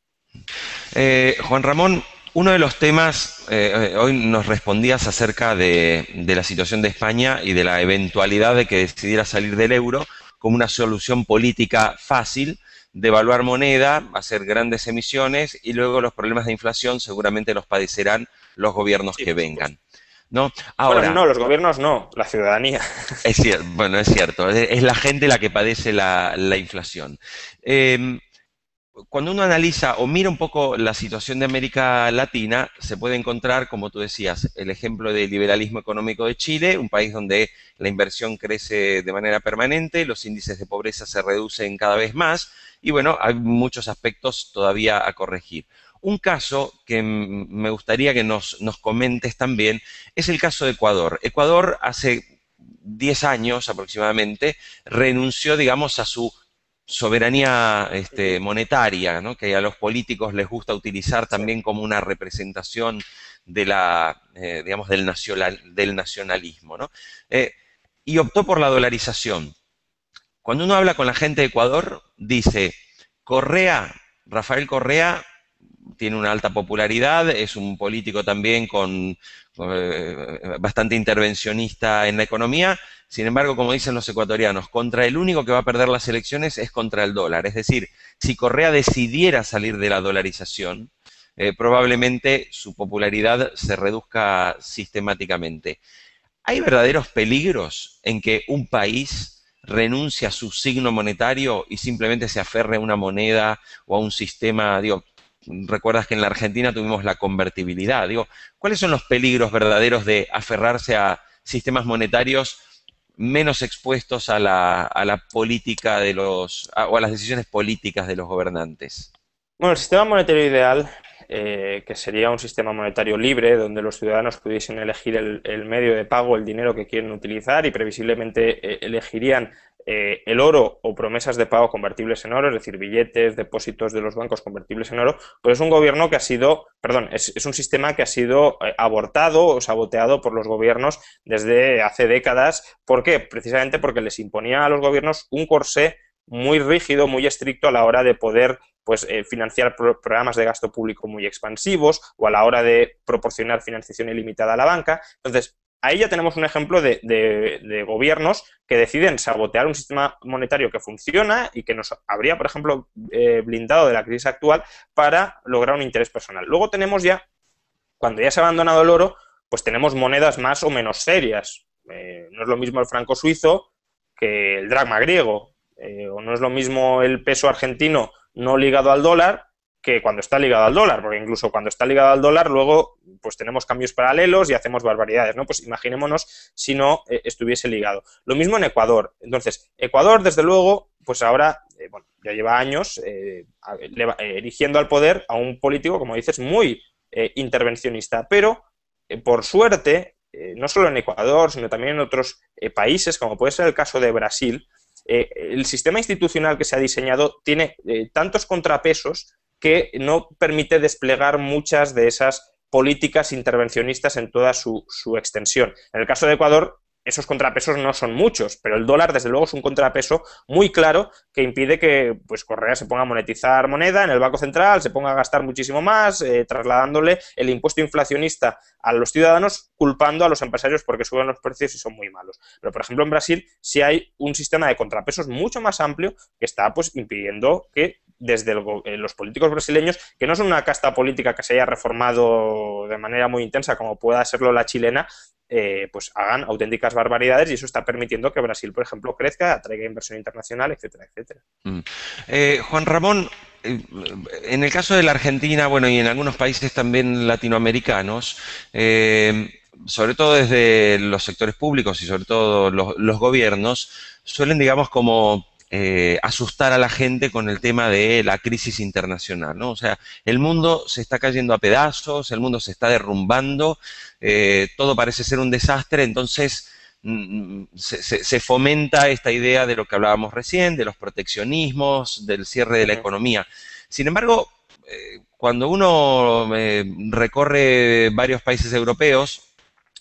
Eh, Juan Ramón, uno de los temas, eh, hoy nos respondías acerca de la situación de España y de la eventualidad de que decidiera salir del euro como una solución política fácil devaluar moneda, hacer grandes emisiones y luego los problemas de inflación seguramente los padecerán los gobiernos que vengan. ¿No? Ahora, no, los gobiernos no, la ciudadanía. Es cierto, bueno, es cierto, es, la gente la que padece la, inflación. Em, cuando uno analiza o mira un poco la situación de América Latina, se puede encontrar, como tú decías, el ejemplo del liberalismo económico de Chile, un país donde la inversión crece de manera permanente, los índices de pobreza se reducen cada vez más y bueno, hay muchos aspectos todavía a corregir. Un caso que me gustaría que nos, nos comentes también es el caso de Ecuador. Ecuador hace 10 años aproximadamente renunció, digamos, a su soberanía este, monetaria, que a los políticos les gusta utilizar también como una representación de la, eh, digamos, del, nacionalismo. Eh, y optó por la dolarización. Cuando uno habla con la gente de Ecuador, dice, Correa, Rafael Correa tiene una alta popularidad, es un político también con eh, eh, bastante intervencionista en la economía. Sin embargo, como dicen los ecuatorianos, contra el único que va a perder las elecciones es contra el dólar. Es decir, si Correa decidiera salir de la dolarización, eh, probablemente su popularidad se reduzca sistemáticamente. ¿Hay verdaderos peligros en que un país renuncie a su signo monetario y simplemente se aferre a una moneda o a un sistema? Digo, recuerdas que en la Argentina tuvimos la convertibilidad. Digo, ¿cuáles son los peligros verdaderos de aferrarse a sistemas monetarios menos expuestos a la, política de los, o a las decisiones políticas de los gobernantes? Bueno, el sistema monetario ideal, eh, que sería un sistema monetario libre, donde los ciudadanos pudiesen elegir el, medio de pago, el dinero que quieren utilizar y previsiblemente eh, elegirían eh, el oro o promesas de pago convertibles en oro, es decir, billetes, depósitos de los bancos convertibles en oro, pues es un gobierno que ha sido, perdón, es, un sistema que ha sido eh, abortado o saboteado por los gobiernos desde hace décadas. ¿Por qué? Precisamente porque les imponía a los gobiernos un corsé muy rígido, muy estricto a la hora de poder pues, eh, financiar programas de gasto público muy expansivos o a la hora de proporcionar financiación ilimitada a la banca. Entonces, ahí ya tenemos un ejemplo de, gobiernos que deciden sabotear un sistema monetario que funciona y que nos habría, por ejemplo, eh, blindado de la crisis actual para lograr un interés personal. Luego tenemos ya, cuando ya se ha abandonado el oro, pues tenemos monedas más o menos serias. Eh, no es lo mismo el franco suizo que el dracma griego, eh, o no es lo mismo el peso argentino no ligado al dólar que cuando está ligado al dólar, porque incluso cuando está ligado al dólar, luego pues tenemos cambios paralelos y hacemos barbaridades, ¿no? Pues imaginémonos si no eh, estuviese ligado. Lo mismo en Ecuador. Entonces, Ecuador, desde luego, pues ahora, eh, bueno, ya lleva años eh, erigiendo al poder a un político, como dices, muy intervencionista, pero por suerte, no solo en Ecuador, sino también en otros países, como puede ser el caso de Brasil, el sistema institucional que se ha diseñado tiene tantos contrapesos que no permite desplegar muchas de esas políticas intervencionistas en toda su, extensión. En el caso de Ecuador, esos contrapesos no son muchos, pero el dólar, desde luego, es un contrapeso muy claro que impide que pues, Correa se ponga a monetizar moneda en el Banco Central, se ponga a gastar muchísimo más, eh, trasladándole el impuesto inflacionista a los ciudadanos, culpando a los empresarios porque suben los precios y son muy malos. Pero, por ejemplo, en Brasil sí hay un sistema de contrapesos mucho más amplio que está pues, impidiendo que desde eh, los políticos brasileños, que no son una casta política que se haya reformado de manera muy intensa, como pueda serlo la chilena, eh, pues hagan auténticas barbaridades y eso está permitiendo que Brasil, por ejemplo, crezca, atraiga inversión internacional, etcétera, etcétera. Mm. Eh, Juan Ramón, en el caso de la Argentina, bueno, y en algunos países también latinoamericanos, sobre todo desde los sectores públicos y sobre todo los, los gobiernos, suelen, digamos, como eh, asustar a la gente con el tema de la crisis internacional, ¿no? O sea, el mundo se está cayendo a pedazos, el mundo se está derrumbando, eh, todo parece ser un desastre, entonces mm, mm, se, fomenta esta idea de lo que hablábamos recién, de los proteccionismos, del cierre de la economía. Sin embargo, eh, cuando uno recorre varios países europeos,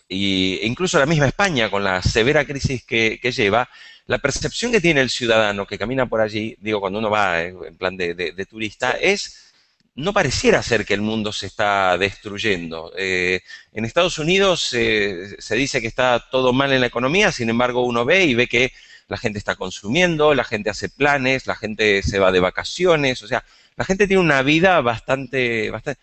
e incluso la misma España, con la severa crisis que lleva, la percepción que tiene el ciudadano que camina por allí, digo, cuando uno va eh, en plan de, turista, es, no pareciera ser que el mundo se está destruyendo. Eh, en Estados Unidos eh, se dice que está todo mal en la economía, sin embargo uno ve y ve que la gente está consumiendo, la gente hace planes, la gente se va de vacaciones, o sea, la gente tiene una vida bastante, bastante...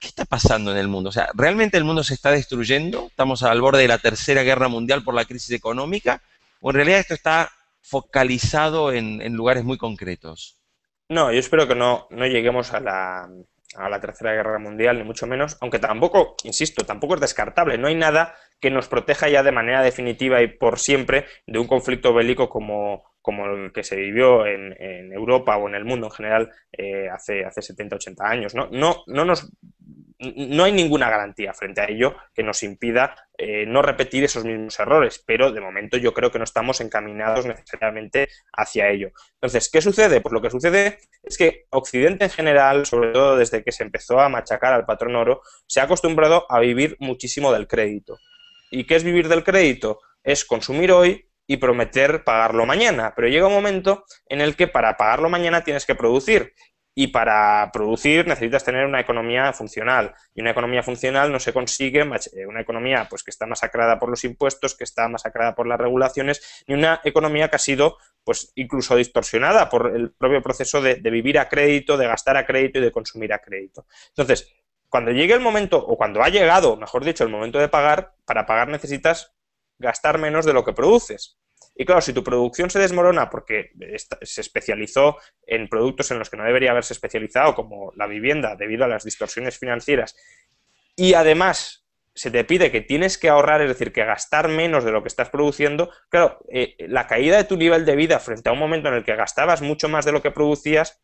¿Qué está pasando en el mundo? O sea, ¿realmente el mundo se está destruyendo? ¿Estamos al borde de la tercera guerra mundial por la crisis económica? ¿O en realidad esto está focalizado en, lugares muy concretos? No, yo espero que no, lleguemos a la, Tercera Guerra Mundial, ni mucho menos, aunque tampoco, insisto, tampoco es descartable. No hay nada que nos proteja ya de manera definitiva y por siempre de un conflicto bélico como, el que se vivió en, Europa o en el mundo en general eh, hace, hace 70, 80 años. ¿no? No, no nos no hay ninguna garantía frente a ello que nos impida eh, no repetir esos mismos errores, pero de momento yo creo que no estamos encaminados necesariamente hacia ello. Entonces, ¿qué sucede? Pues lo que sucede es que Occidente en general, sobre todo desde que se empezó a machacar al patrón oro, se ha acostumbrado a vivir muchísimo del crédito. ¿Y qué es vivir del crédito? Es consumir hoy y prometer pagarlo mañana, pero llega un momento en el que para pagarlo mañana tienes que producir y para producir necesitas tener una economía funcional. Y una economía funcional no se consigue, eh, una economía pues, que está masacrada por los impuestos, que está masacrada por las regulaciones, ni una economía que ha sido pues, incluso distorsionada por el propio proceso de, de vivir a crédito, de gastar a crédito y de consumir a crédito. Entonces, cuando llegue el momento, o cuando ha llegado, mejor dicho, el momento de pagar, para pagar necesitas gastar menos de lo que produces. Y claro, si tu producción se desmorona porque se especializó en productos en los que no debería haberse especializado, como la vivienda, debido a las distorsiones financieras, y además se te pide que tienes que ahorrar, es decir, que gastar menos de lo que estás produciendo, claro, eh, la caída de tu nivel de vida frente a un momento en el que gastabas mucho más de lo que producías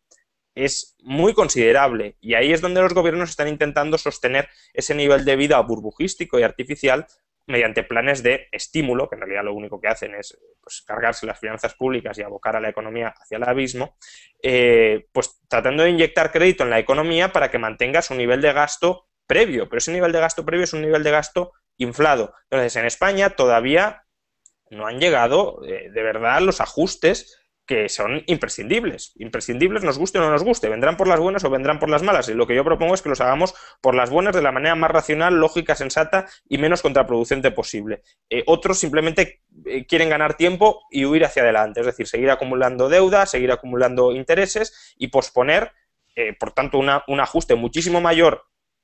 es muy considerable. Y ahí es donde los gobiernos están intentando sostener ese nivel de vida burbujístico y artificial mediante planes de estímulo, que en realidad lo único que hacen es pues, cargarse las finanzas públicas y abocar a la economía hacia el abismo, eh, pues tratando de inyectar crédito en la economía para que mantenga su nivel de gasto previo, pero ese nivel de gasto previo es un nivel de gasto inflado. Entonces, en España todavía no han llegado eh, de verdad los ajustes que son imprescindibles. Imprescindibles nos guste o no nos guste, vendrán por las buenas o vendrán por las malas. Y lo que yo propongo es que los hagamos por las buenas de la manera más racional, lógica, sensata y menos contraproducente posible. Eh, otros simplemente eh, quieren ganar tiempo y huir hacia adelante, es decir, seguir acumulando deuda, seguir acumulando intereses y posponer, eh, por tanto, un ajuste muchísimo mayor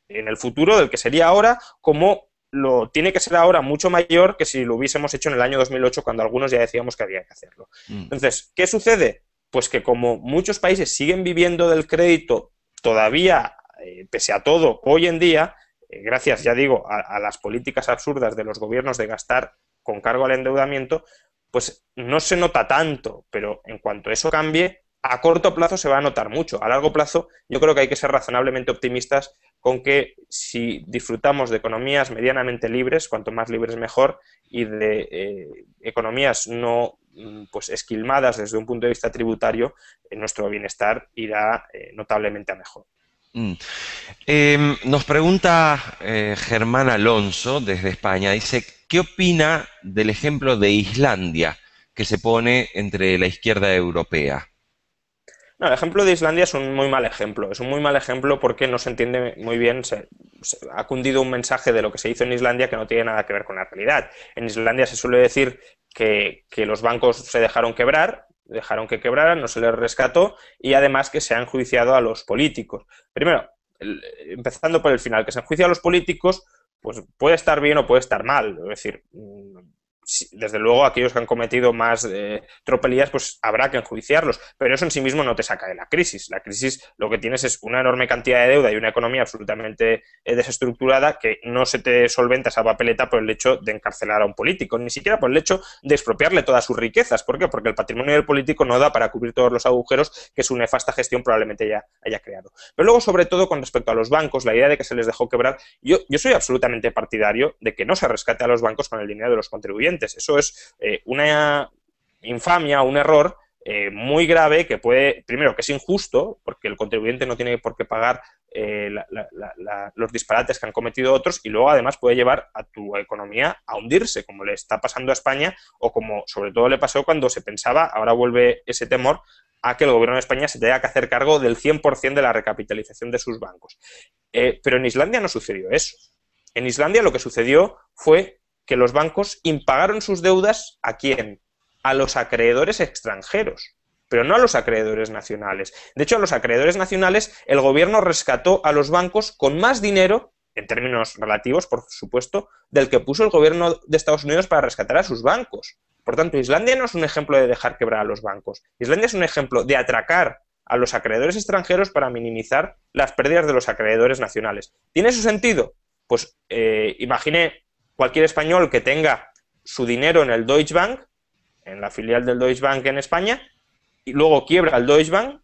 en el futuro del que sería ahora, como lo tiene que ser ahora mucho mayor que si lo hubiésemos hecho en el año 2008 cuando algunos ya decíamos que había que hacerlo. Mm. Entonces, ¿qué sucede? Pues que como muchos países siguen viviendo del crédito todavía, eh, pese a todo, hoy en día, eh, gracias, ya digo, a las políticas absurdas de los gobiernos de gastar con cargo al endeudamiento, pues no se nota tanto, pero en cuanto eso cambie, a corto plazo se va a notar mucho. A largo plazo yo creo que hay que ser razonablemente optimistas con que si disfrutamos de economías medianamente libres, cuanto más libres mejor, y de eh, economías no mm, pues esquilmadas desde un punto de vista tributario, eh, nuestro bienestar irá eh, notablemente a mejor. Mm. Em, nos pregunta Germán Alonso desde España, dice, ¿qué opina del ejemplo de Islandia que se pone entre la izquierda europea? No, el ejemplo de Islandia es un muy mal ejemplo. Es un muy mal ejemplo porque no se entiende muy bien, se, ha cundido un mensaje de lo que se hizo en Islandia que no tiene nada que ver con la realidad. En Islandia se suele decir que, los bancos se dejaron quebrar, dejaron que quebraran, no se les rescató y además que se han juiciado a los políticos. Primero, empezando por el final, que se han juiciado a los políticos, pues puede estar bien o puede estar mal. Es decir, desde luego, aquellos que han cometido más eh, tropelías, pues habrá que enjuiciarlos. Pero eso en sí mismo no te saca de la crisis. La crisis lo que tienes es una enorme cantidad de deuda y una economía absolutamente eh, desestructurada que no se te solventa esa papeleta por el hecho de encarcelar a un político, ni siquiera por el hecho de expropiarle todas sus riquezas. ¿Por qué? Porque el patrimonio del político no da para cubrir todos los agujeros que su nefasta gestión probablemente ya haya creado. Pero luego, sobre todo, con respecto a los bancos, la idea de que se les dejó quebrar, yo, yo soy absolutamente partidario de que no se rescate a los bancos con el dinero de los contribuyentes eso es eh, una infamia, un error eh, muy grave que puede, primero, que es injusto, porque el contribuyente no tiene por qué pagar eh, los disparates que han cometido otros y luego además puede llevar a tu economía a hundirse, como le está pasando a España o como sobre todo le pasó cuando se pensaba, ahora vuelve ese temor, a que el gobierno de España se tenga que hacer cargo del 100% de la recapitalización de sus bancos. pero en Islandia no sucedió eso. En Islandia lo que sucedió fue que los bancos impagaron sus deudas a quién? A los acreedores extranjeros, pero no a los acreedores nacionales. De hecho, a los acreedores nacionales el gobierno rescató a los bancos con más dinero, en términos relativos, por supuesto, del que puso el gobierno de Estados Unidos para rescatar a sus bancos. Por tanto, Islandia no es un ejemplo de dejar quebrar a los bancos. Islandia es un ejemplo de atracar a los acreedores extranjeros para minimizar las pérdidas de los acreedores nacionales. ¿Tiene su sentido? Pues eh, imaginé cualquier español que tenga su dinero en el Deutsche Bank, en la filial del Deutsche Bank en España, y luego quiebra el Deutsche Bank,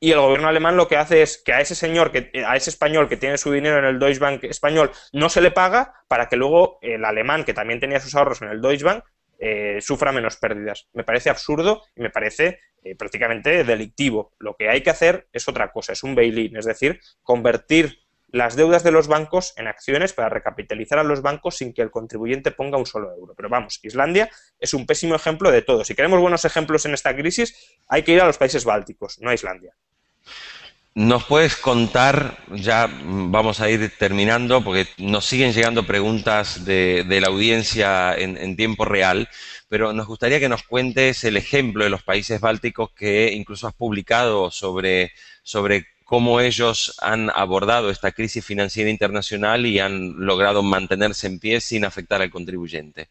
y el gobierno alemán lo que hace es que a ese señor, que, a ese español que tiene su dinero en el Deutsche Bank español, no se le paga para que luego el alemán, que también tenía sus ahorros en el Deutsche Bank, eh, sufra menos pérdidas. Me parece absurdo y me parece eh, prácticamente delictivo. Lo que hay que hacer es otra cosa, es un bail-in, es decir, convertir las deudas de los bancos en acciones para recapitalizar a los bancos sin que el contribuyente ponga un solo euro. Pero vamos, Islandia es un pésimo ejemplo de todo. Si queremos buenos ejemplos en esta crisis, hay que ir a los países bálticos, no a Islandia. ¿Nos puedes contar, ya vamos a ir terminando, porque nos siguen llegando preguntas de, la audiencia en, tiempo real, pero nos gustaría que nos cuentes el ejemplo de los países bálticos que incluso has publicado sobre, sobre cómo ellos han abordado esta crisis financiera internacional y han logrado mantenerse en pie sin afectar al contribuyente.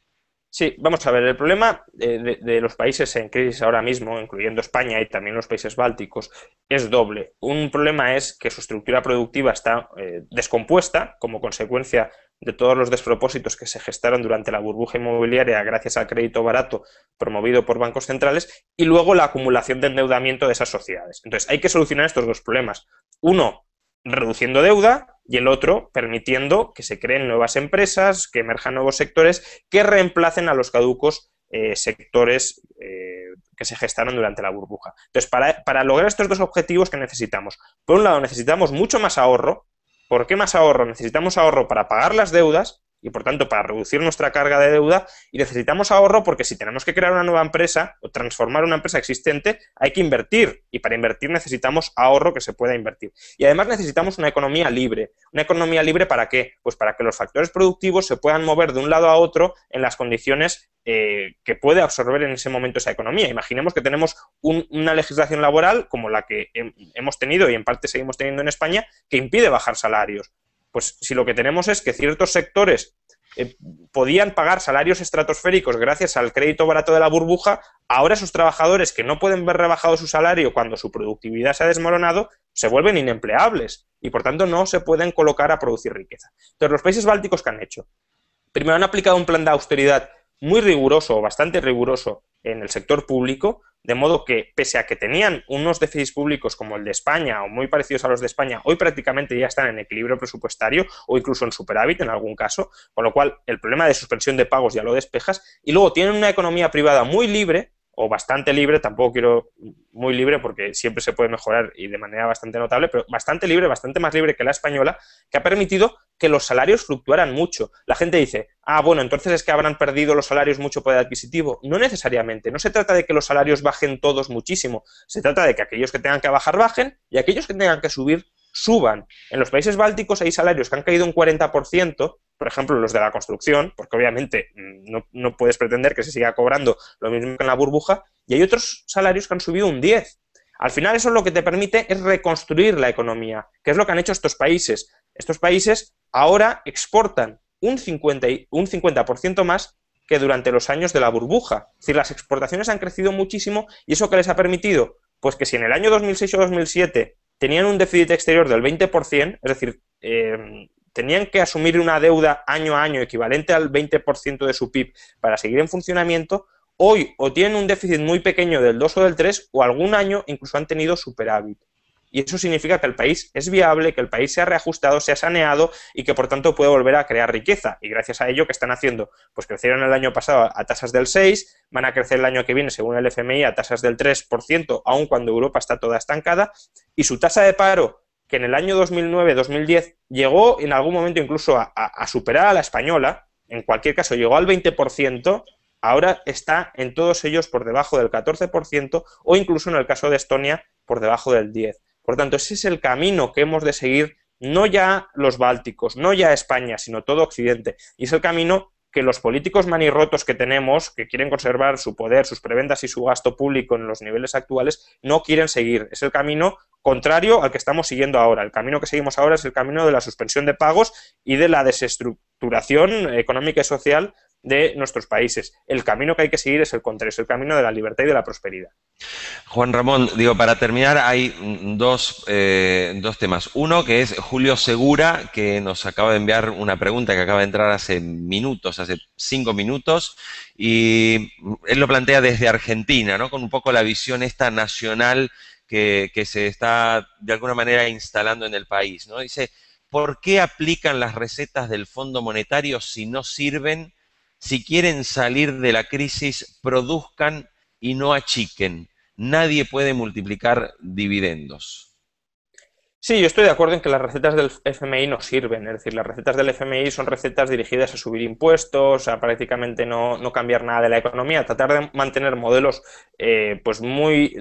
Sí, vamos a ver, el problema eh, de, los países en crisis ahora mismo, incluyendo España y también los países bálticos, es doble. Un problema es que su estructura productiva está eh, descompuesta como consecuencia de todos los despropósitos que se gestaron durante la burbuja inmobiliaria gracias al crédito barato promovido por bancos centrales y luego la acumulación de endeudamiento de esas sociedades. Entonces, hay que solucionar estos dos problemas. Uno, reduciendo deuda y el otro, permitiendo que se creen nuevas empresas, que emerjan nuevos sectores que reemplacen a los caducos eh, sectores eh, que se gestaron durante la burbuja. Entonces, para, para lograr estos dos objetivos que necesitamos, por un lado necesitamos mucho más ahorro, ¿Por qué más ahorro? Necesitamos ahorro para pagar las deudas y por tanto para reducir nuestra carga de deuda y necesitamos ahorro porque si tenemos que crear una nueva empresa o transformar una empresa existente hay que invertir y para invertir necesitamos ahorro que se pueda invertir. Y además necesitamos una economía libre. ¿Una economía libre para qué? Pues para que los factores productivos se puedan mover de un lado a otro en las condiciones eh, que puede absorber en ese momento esa economía. Imaginemos que tenemos una legislación laboral como la que hemos tenido y en parte seguimos teniendo en España que impide bajar salarios. Pues si lo que tenemos es que ciertos sectores eh, podían pagar salarios estratosféricos gracias al crédito barato de la burbuja, ahora sus trabajadores que no pueden ver rebajado su salario cuando su productividad se ha desmoronado, se vuelven inempleables y por tanto no se pueden colocar a producir riqueza. Entonces, los países bálticos que han hecho, primero han aplicado un plan de austeridad muy riguroso, bastante riguroso, en el sector público, de modo que, pese a que tenían unos déficits públicos como el de España o muy parecidos a los de España, hoy prácticamente ya están en equilibrio presupuestario o incluso en superávit en algún caso, con lo cual el problema de suspensión de pagos ya lo despejas, y luego tienen una economía privada muy libre o bastante libre, tampoco quiero muy libre porque siempre se puede mejorar y de manera bastante notable, pero bastante libre, bastante más libre que la española, que ha permitido que los salarios fluctuaran mucho. La gente dice, ah, bueno, entonces es que habrán perdido los salarios mucho poder adquisitivo. No necesariamente, no se trata de que los salarios bajen todos muchísimo, se trata de que aquellos que tengan que bajar bajen y aquellos que tengan que subir suban. En los países bálticos hay salarios que han caído un 40%, por ejemplo, los de la construcción, porque obviamente mm, no, puedes pretender que se siga cobrando lo mismo que en la burbuja, y hay otros salarios que han subido un 10. Al final eso lo que te permite es reconstruir la economía, que es lo que han hecho estos países. Estos países ahora exportan un 50, un 50 más que durante los años de la burbuja. Es decir, las exportaciones han crecido muchísimo y eso que les ha permitido, pues que si en el año 2006 o 2007 tenían un déficit exterior del 20%, es decir, eh, tenían que asumir una deuda año a año equivalente al 20% de su PIB para seguir en funcionamiento, hoy o tienen un déficit muy pequeño del 2 o del 3 o algún año incluso han tenido superávit. Y eso significa que el país es viable, que el país se ha reajustado, se ha saneado y que por tanto puede volver a crear riqueza. Y gracias a ello, ¿qué están haciendo? Pues crecieron el año pasado a tasas del 6, van a crecer el año que viene, según el FMI, a tasas del 3%, aun cuando Europa está toda estancada, y su tasa de paro que en el año 2009-2010 llegó en algún momento incluso a, superar a la española, en cualquier caso llegó al 20%, ahora está en todos ellos por debajo del 14% o incluso en el caso de Estonia por debajo del 10%. Por tanto, ese es el camino que hemos de seguir, no ya los bálticos, no ya España, sino todo Occidente. Y es el camino que los políticos manirrotos que tenemos, que quieren conservar su poder, sus prebendas y su gasto público en los niveles actuales, no quieren seguir. Es el camino contrario al que estamos siguiendo ahora. El camino que seguimos ahora es el camino de la suspensión de pagos y de la desestructuración económica y social de nuestros países. El camino que hay que seguir es el contrario, es el camino de la libertad y de la prosperidad. Juan Ramón, digo, para terminar hay eh, dos, temas. Uno que es Julio Segura, que nos acaba de enviar una pregunta que acaba de entrar hace minutos, hace cinco minutos, y él lo plantea desde Argentina, ¿no? Con un poco la visión esta nacional que, que se está de alguna manera instalando en el país, ¿no? Dice, ¿por qué aplican las recetas del Fondo Monetario si no sirven si quieren salir de la crisis, produzcan y no achiquen. Nadie puede multiplicar dividendos. Sí, yo estoy de acuerdo en que las recetas del FMI no sirven, es decir, las recetas del FMI son recetas dirigidas a subir impuestos, a prácticamente no, cambiar nada de la economía, a tratar de mantener modelos eh, pues muy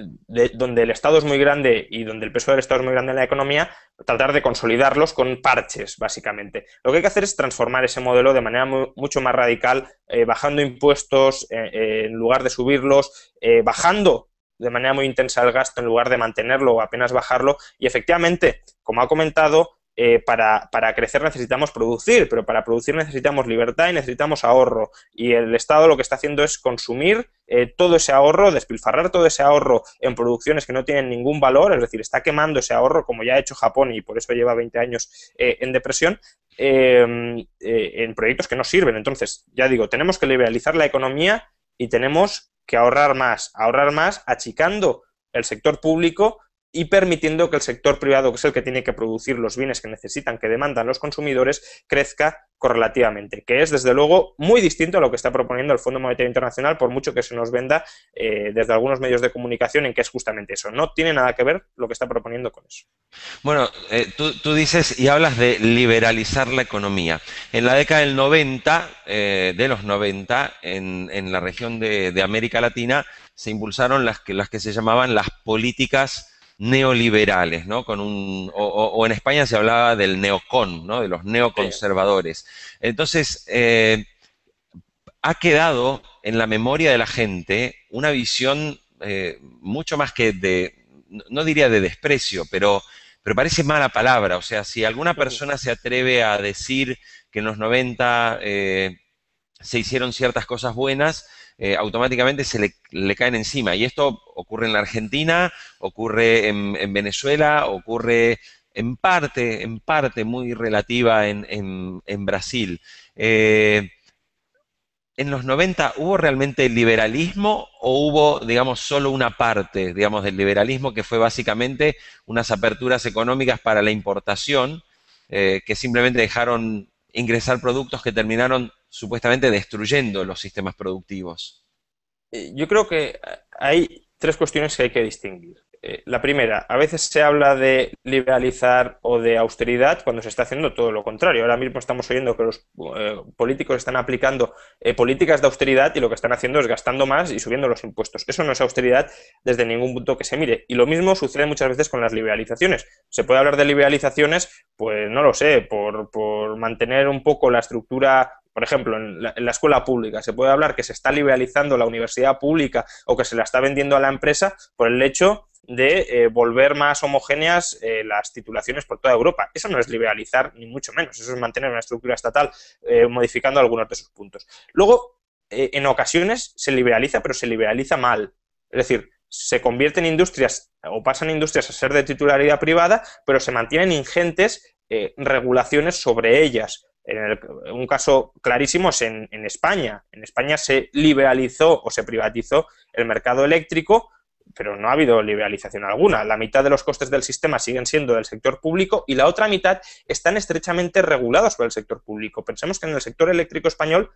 donde el Estado es muy grande y donde el peso del Estado es muy grande en la economía, tratar de consolidarlos con parches, básicamente. Lo que hay que hacer es transformar ese modelo de manera mucho más radical, eh, bajando impuestos eh, en lugar de subirlos, bajando de manera muy intensa el gasto en lugar de mantenerlo o apenas bajarlo. Y efectivamente, como ha comentado, eh, para, para, crecer necesitamos producir, pero para producir necesitamos libertad y necesitamos ahorro. Y el Estado lo que está haciendo es consumir eh, todo ese ahorro, despilfarrar todo ese ahorro en producciones que no tienen ningún valor, es decir, está quemando ese ahorro como ya ha hecho Japón y por eso lleva 20 años eh, en depresión, em, en proyectos que no sirven. Entonces, ya digo, tenemos que liberalizar la economía y tenemos que ahorrar más, ahorrar más achicando el sector público y permitiendo que el sector privado, que es el que tiene que producir los bienes que necesitan, que demandan los consumidores, crezca correlativamente, que es desde luego muy distinto a lo que está proponiendo el Fondo Monetario Internacional, por mucho que se nos venda eh, desde algunos medios de comunicación en que es justamente eso. No tiene nada que ver lo que está proponiendo con eso. Bueno, eh, tú, dices y hablas de liberalizar la economía. En la década del 90, eh, de los 90, en, la región de, América Latina se impulsaron las que, las que se llamaban las políticas neoliberales, ¿no? Con un, o, en España se hablaba del neocon, ¿no? De los neoconservadores. Entonces, eh, ha quedado en la memoria de la gente una visión eh, mucho más que de, no diría de desprecio, pero, pero parece mala palabra. O sea, si alguna persona se atreve a decir que en los 90 eh, se hicieron ciertas cosas buenas, eh, automáticamente se le, caen encima. Y esto ocurre en la Argentina, ocurre en, Venezuela, ocurre en parte, en parte muy relativa en, en, Brasil. Eh, ¿En los 90 hubo realmente liberalismo o hubo, digamos, solo una parte, digamos, del liberalismo que fue básicamente unas aperturas económicas para la importación eh, que simplemente dejaron ingresar productos que terminaron supuestamente destruyendo los sistemas productivos. Eh, yo creo que hay tres cuestiones que hay que distinguir. Eh, la primera, a veces se habla de liberalizar o de austeridad cuando se está haciendo todo lo contrario. Ahora mismo estamos oyendo que los eh, políticos están aplicando políticas de austeridad y lo que están haciendo es gastando más y subiendo los impuestos. Eso no es austeridad desde ningún punto que se mire. Y lo mismo sucede muchas veces con las liberalizaciones. Se puede hablar de liberalizaciones, pues no lo sé, por, por mantener un poco la estructura por ejemplo, en la, escuela pública, se puede hablar que se está liberalizando la universidad pública o que se la está vendiendo a la empresa por el hecho de eh, volver más homogéneas eh, las titulaciones por toda Europa. Eso no es liberalizar, ni mucho menos, eso es mantener una estructura estatal eh, modificando algunos de sus puntos. Luego, en ocasiones se liberaliza, pero se liberaliza mal. Es decir, se convierten industrias o pasan industrias a ser de titularidad privada, pero se mantienen ingentes regulaciones sobre ellas en un caso clarísimo es en, España. En España se liberalizó o se privatizó el mercado eléctrico, pero no ha habido liberalización alguna. La mitad de los costes del sistema siguen siendo del sector público y la otra mitad están estrechamente regulados por el sector público. Pensemos que en el sector eléctrico español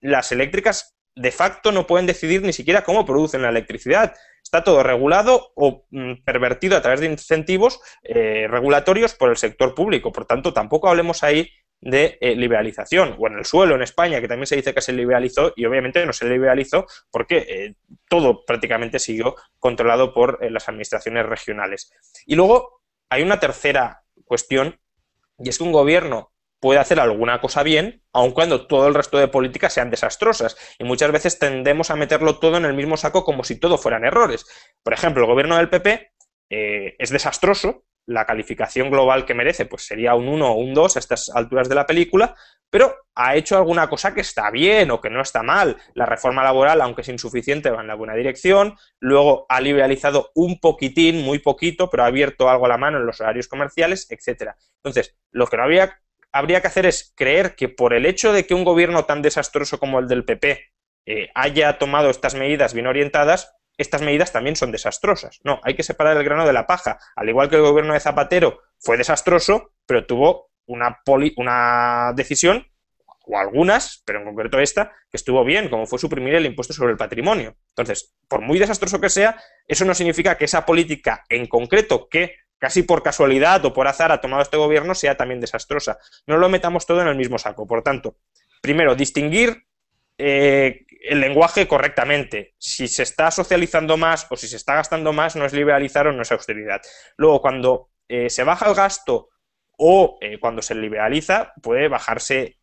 las eléctricas de facto no pueden decidir ni siquiera cómo producen la electricidad. Está todo regulado o mm, pervertido a través de incentivos eh, regulatorios por el sector público. Por tanto, tampoco hablemos ahí de eh, liberalización, o en el suelo en España, que también se dice que se liberalizó, y obviamente no se liberalizó porque eh, todo prácticamente siguió controlado por eh, las administraciones regionales. Y luego hay una tercera cuestión, y es que un gobierno puede hacer alguna cosa bien, aun cuando todo el resto de políticas sean desastrosas. Y muchas veces tendemos a meterlo todo en el mismo saco como si todo fueran errores. Por ejemplo, el gobierno del PP es desastroso, la calificación global que merece pues sería un 1 o un 2 a estas alturas de la película, pero ha hecho alguna cosa que está bien o que no está mal. La reforma laboral, aunque es insuficiente, va en la buena dirección. Luego ha liberalizado un poquitín, muy poquito, pero ha abierto algo a la mano en los horarios comerciales, etcétera. Entonces, lo que no habría, habría que hacer es creer que por el hecho de que un gobierno tan desastroso como el del PP eh, haya tomado estas medidas bien orientadas, estas medidas también son desastrosas. No, hay que separar el grano de la paja. Al igual que el gobierno de Zapatero fue desastroso, pero tuvo una, una decisión, o algunas, pero en concreto esta, que estuvo bien, como fue suprimir el impuesto sobre el patrimonio. Entonces, por muy desastroso que sea, eso no significa que esa política en concreto que casi por casualidad o por azar ha tomado este gobierno sea también desastrosa. No lo metamos todo en el mismo saco. Por tanto, primero, distinguir eh, el lenguaje correctamente. Si se está socializando más o si se está gastando más, no es liberalizar o no es austeridad. Luego, cuando eh, se baja el gasto o eh, cuando se liberaliza, puede bajarse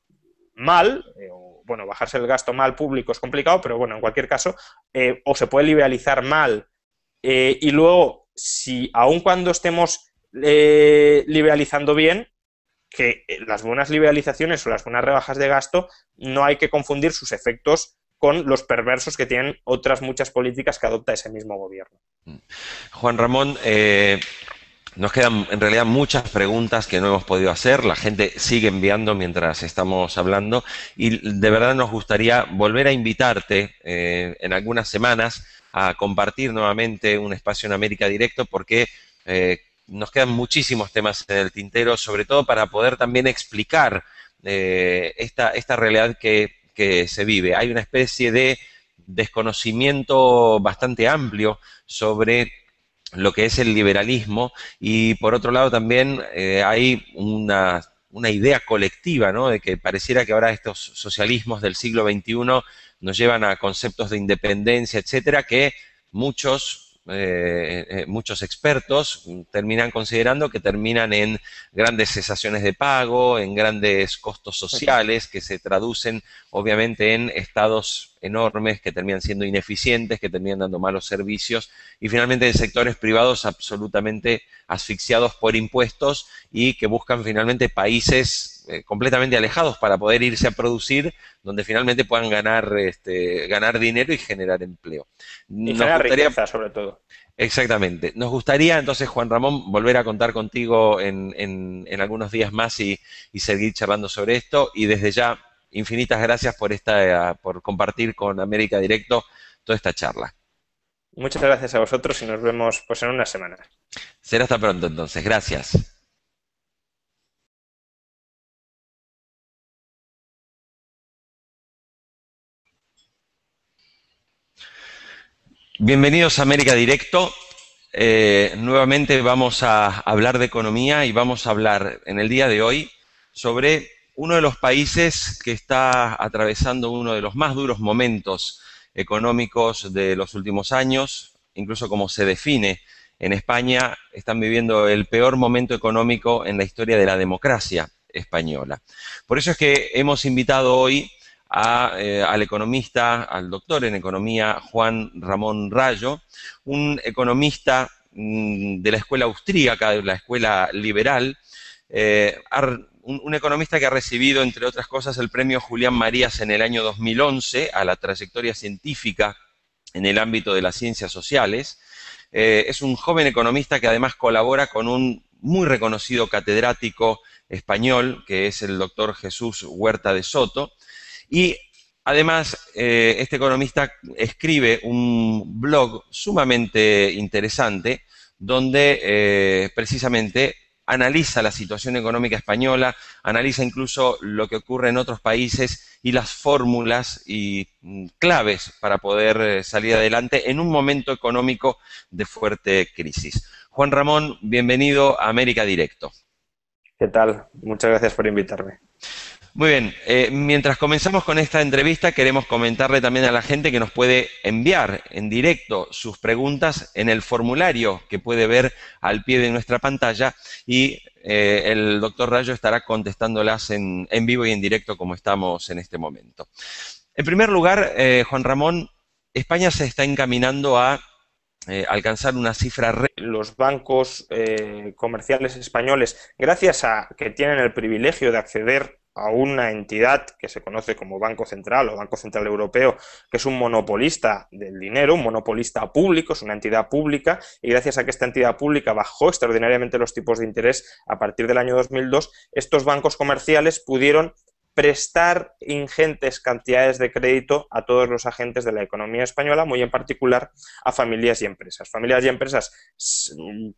mal, eh, bueno, bajarse el gasto mal público es complicado, pero bueno, en cualquier caso, o se puede liberalizar mal. y luego, si aun cuando estemos liberalizando bien, que las buenas liberalizaciones o las buenas rebajas de gasto no hay que confundir sus efectos con los perversos que tienen otras muchas políticas que adopta ese mismo gobierno. Mm. Juan Ramón, eh, Nos quedan en realidad muchas preguntas que no hemos podido hacer. La gente sigue enviando mientras estamos hablando y de verdad nos gustaría volver a invitarte eh, en algunas semanas a compartir nuevamente un espacio en América Directo porque eh, nos quedan muchísimos temas en el tintero, sobre todo para poder también explicar esta realidad que que se vive. Hay una especie de desconocimiento bastante amplio sobre lo que es el liberalismo y por otro lado también eh, hay una, una, idea colectiva ¿no? de que pareciera que ahora estos socialismos del siglo XXI nos llevan a conceptos de independencia, etcétera, que muchos eh, eh, muchos expertos terminan considerando que terminan en grandes cesaciones de pago, en grandes costos sociales que se traducen obviamente en estados enormes que terminan siendo ineficientes, que terminan dando malos servicios y finalmente en sectores privados absolutamente asfixiados por impuestos y que buscan finalmente países eh, completamente alejados para poder irse a producir, donde finalmente puedan ganar, este, ganar dinero y generar empleo. Y Nos sobre todo. Exactamente. Nos gustaría entonces, Juan Ramón, volver a contar contigo en, algunos días más y, seguir charlando sobre esto. Y desde ya, infinitas gracias por, esta, por compartir con América Directo toda esta charla. Muchas gracias a vosotros y nos vemos pues en una semana. Será hasta pronto entonces. Gracias. Bienvenidos a América Directo. Eh, nuevamente vamos a hablar de economía y vamos a hablar en el día de hoy sobre uno de los países que está atravesando uno de los más duros momentos económicos de los últimos años, incluso como se define en España, están viviendo el peor momento económico en la historia de la democracia española. Por eso es que hemos invitado hoy eh, al economista, al doctor en economía Juan Ramón Rayo, un economista mm, de la escuela austríaca, de la escuela liberal, eh, un, economista que ha recibido, entre otras cosas, el premio Julián Marías en el año 2011 a la trayectoria científica en el ámbito de las ciencias sociales. Eh, es un joven economista que además colabora con un muy reconocido catedrático español, que es el doctor Jesús Huerta de Soto, y además, eh, este economista escribe un blog sumamente interesante donde eh, precisamente analiza la situación económica española, analiza incluso lo que ocurre en otros países y las fórmulas y mm, claves para poder eh, salir adelante en un momento económico de fuerte crisis. Juan Ramón, bienvenido a América Directo. ¿Qué tal? Muchas gracias por invitarme. Muy bien, eh, mientras comenzamos con esta entrevista, queremos comentarle también a la gente que nos puede enviar en directo sus preguntas en el formulario que puede ver al pie de nuestra pantalla y eh, el doctor Rayo estará contestándolas en, en, vivo y en directo como estamos en este momento. En primer lugar, eh, Juan Ramón, España se está encaminando a alcanzar una cifra. Los bancos comerciales españoles, gracias a que tienen el privilegio de acceder a una entidad que se conoce como Banco Central o Banco Central Europeo, que es un monopolista del dinero, un monopolista público, es una entidad pública, y gracias a que esta entidad pública bajó extraordinariamente los tipos de interés a partir del año 2002, estos bancos comerciales pudieron prestar ingentes cantidades de crédito a todos los agentes de la economía española, muy en particular a familias y empresas. Familias y empresas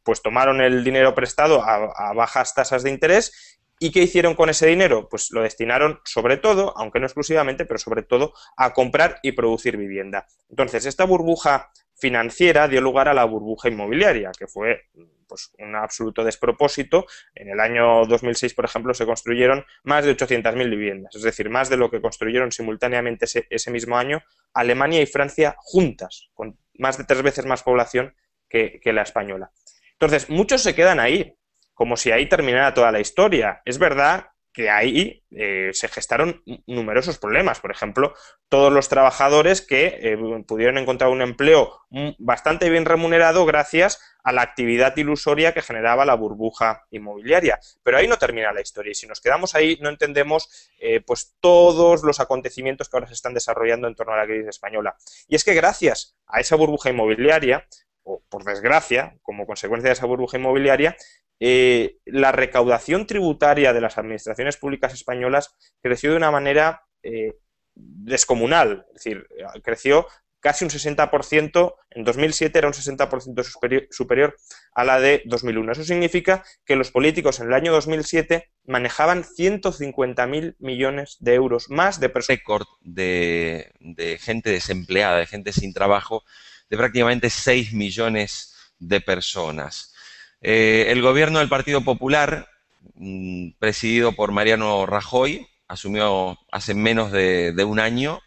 pues tomaron el dinero prestado a, a bajas tasas de interés ¿Y qué hicieron con ese dinero? Pues lo destinaron sobre todo, aunque no exclusivamente, pero sobre todo a comprar y producir vivienda. Entonces, esta burbuja financiera dio lugar a la burbuja inmobiliaria, que fue pues, un absoluto despropósito. En el año 2006, por ejemplo, se construyeron más de 800.000 viviendas, es decir, más de lo que construyeron simultáneamente ese, mismo año Alemania y Francia juntas, con más de tres veces más población que, que la española. Entonces, muchos se quedan ahí, como si ahí terminara toda la historia. Es verdad que ahí eh, se gestaron numerosos problemas. Por ejemplo, todos los trabajadores que eh, pudieron encontrar un empleo bastante bien remunerado gracias a la actividad ilusoria que generaba la burbuja inmobiliaria. Pero ahí no termina la historia y si nos quedamos ahí no entendemos eh, pues todos los acontecimientos que ahora se están desarrollando en torno a la crisis española. Y es que gracias a esa burbuja inmobiliaria, o por desgracia, como consecuencia de esa burbuja inmobiliaria, eh, la recaudación tributaria de las administraciones públicas españolas creció de una manera eh, descomunal, es decir, creció casi un 60%, en 2007 era un 60% superior, a la de 2001. Eso significa que los políticos en el año 2007 manejaban 150.000 millones de euros más de personas. De, de gente desempleada, de gente sin trabajo, de prácticamente 6 millones de personas. Eh, el gobierno del Partido Popular, mm, presidido por Mariano Rajoy, asumió hace menos de, un año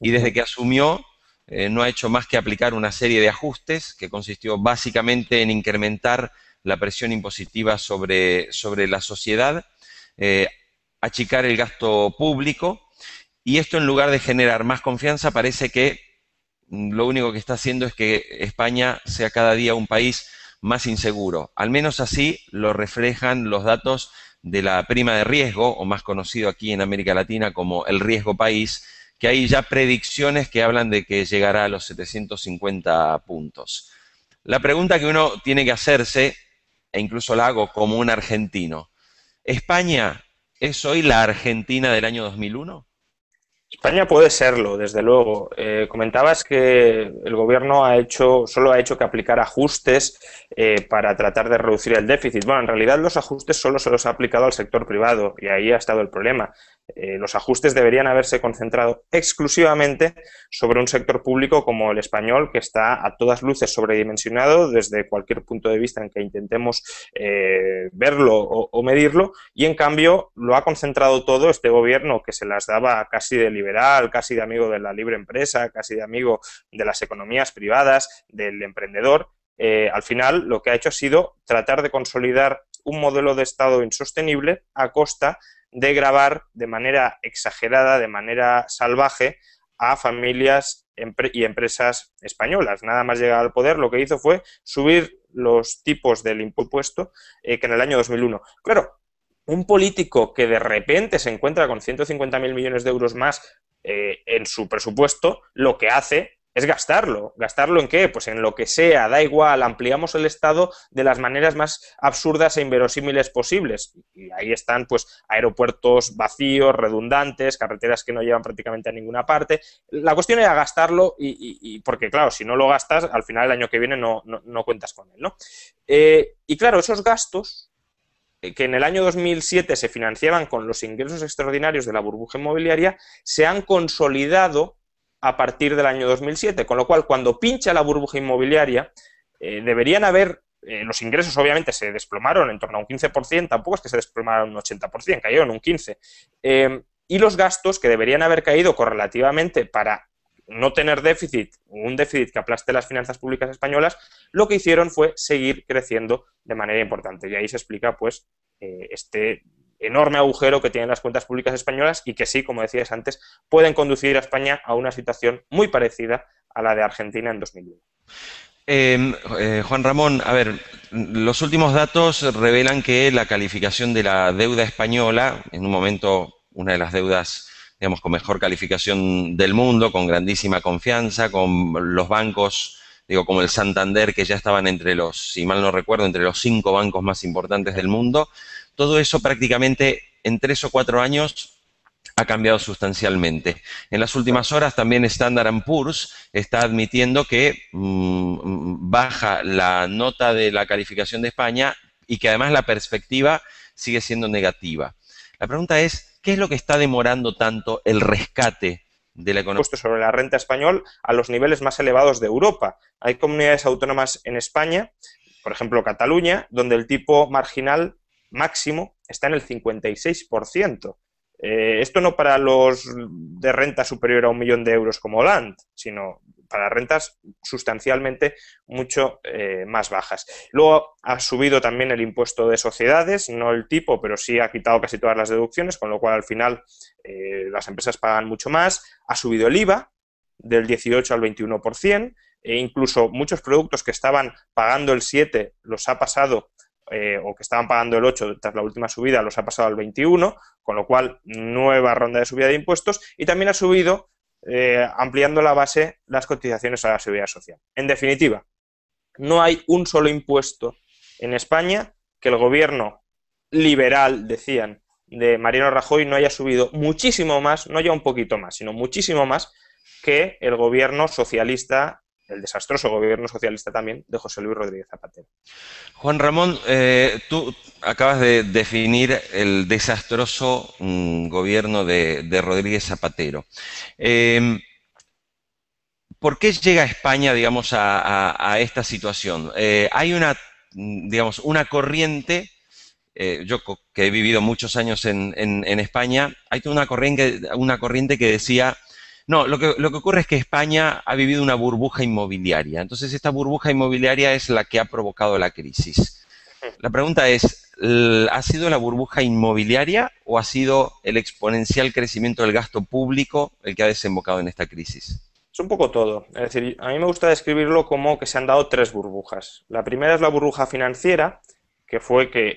y desde que asumió eh, no ha hecho más que aplicar una serie de ajustes que consistió básicamente en incrementar la presión impositiva sobre, sobre la sociedad, eh, achicar el gasto público y esto en lugar de generar más confianza parece que mm, lo único que está haciendo es que España sea cada día un país más inseguro. Al menos así lo reflejan los datos de la prima de riesgo, o más conocido aquí en América Latina como el riesgo país, que hay ya predicciones que hablan de que llegará a los 750 puntos. La pregunta que uno tiene que hacerse, e incluso la hago como un argentino, ¿España es hoy la Argentina del año 2001? España puede serlo, desde luego. Eh, comentabas que el gobierno ha hecho, solo ha hecho que aplicar ajustes eh, para tratar de reducir el déficit. Bueno, en realidad los ajustes solo se los ha aplicado al sector privado y ahí ha estado el problema. Eh, los ajustes deberían haberse concentrado exclusivamente sobre un sector público como el español, que está a todas luces sobredimensionado desde cualquier punto de vista en que intentemos eh, verlo o, medirlo, y en cambio lo ha concentrado todo este gobierno que se las daba casi de liberal, casi de amigo de la libre empresa, casi de amigo de las economías privadas, del emprendedor. Eh, al final lo que ha hecho ha sido tratar de consolidar un modelo de Estado insostenible a costa de grabar de manera exagerada, de manera salvaje, a familias y empresas españolas. Nada más llegar al poder, lo que hizo fue subir los tipos del impuesto eh, que en el año 2001. Claro, un político que de repente se encuentra con 150.000 millones de euros más eh, en su presupuesto, lo que hace es gastarlo. ¿Gastarlo en qué? Pues en lo que sea, da igual, ampliamos el Estado de las maneras más absurdas e inverosímiles posibles. Y ahí están, pues, aeropuertos vacíos, redundantes, carreteras que no llevan prácticamente a ninguna parte. La cuestión era gastarlo y, porque, claro, si no lo gastas, al final del año que viene no, cuentas con él, ¿no? Eh, y claro, esos gastos eh, que en el año 2007 se financiaban con los ingresos extraordinarios de la burbuja inmobiliaria, se han consolidado a partir del año 2007, con lo cual cuando pincha la burbuja inmobiliaria eh, deberían haber, eh, los ingresos obviamente se desplomaron en torno a un 15%, tampoco es que se desplomaron un 80%, cayeron un 15%, eh, y los gastos que deberían haber caído correlativamente para no tener déficit, un déficit que aplaste las finanzas públicas españolas, lo que hicieron fue seguir creciendo de manera importante. Y ahí se explica, pues, este enorme agujero que tienen las cuentas públicas españolas y que sí, como decías antes, pueden conducir a España a una situación muy parecida a la de Argentina en 2001. Em, eh, Juan Ramón, a ver, los últimos datos revelan que la calificación de la deuda española, en un momento una de las deudas digamos, con mejor calificación del mundo, con grandísima confianza, con los bancos, digo, como el Santander, que ya estaban entre los, si mal no recuerdo, entre los cinco bancos más importantes del mundo, todo eso prácticamente en tres o cuatro años ha cambiado sustancialmente. En las últimas horas también Standard Poor's está admitiendo que mm, baja la nota de la calificación de España y que además la perspectiva sigue siendo negativa. La pregunta es, ¿qué es lo que está demorando tanto el rescate de la economía? sobre la renta español a los niveles más elevados de Europa. Hay comunidades autónomas en España, por ejemplo Cataluña, donde el tipo marginal máximo está en el 56%. Eh, esto no para los de renta superior a un millón de euros como Land, sino para rentas sustancialmente mucho eh, más bajas. Luego ha subido también el impuesto de sociedades, no el tipo, pero sí ha quitado casi todas las deducciones, con lo cual al final eh, las empresas pagan mucho más. Ha subido el IVA del 18 al 21%, e incluso muchos productos que estaban pagando el 7 los ha pasado eh, o que estaban pagando el 8 tras la última subida los ha pasado al 21, con lo cual nueva ronda de subida de impuestos y también ha subido, eh, ampliando la base, las cotizaciones a la seguridad social. En definitiva, no hay un solo impuesto en España que el gobierno liberal, decían, de Mariano Rajoy no haya subido muchísimo más, no ya un poquito más, sino muchísimo más que el gobierno socialista el desastroso gobierno socialista también de José Luis Rodríguez Zapatero. Juan Ramón, eh, tú acabas de definir el desastroso mm, gobierno de, Rodríguez Zapatero. Em, ¿Por qué llega España, digamos, a, esta situación? Eh, hay una, mm, digamos, una corriente, eh, yo que he vivido muchos años en, España, hay una corriente que decía no, lo que, lo que ocurre es que España ha vivido una burbuja inmobiliaria. Entonces, esta burbuja inmobiliaria es la que ha provocado la crisis. La pregunta es, ¿ha sido la burbuja inmobiliaria o ha sido el exponencial crecimiento del gasto público el que ha desembocado en esta crisis? Es un poco todo. Es decir, a mí me gusta describirlo como que se han dado tres burbujas. La primera es la burbuja financiera, que fue que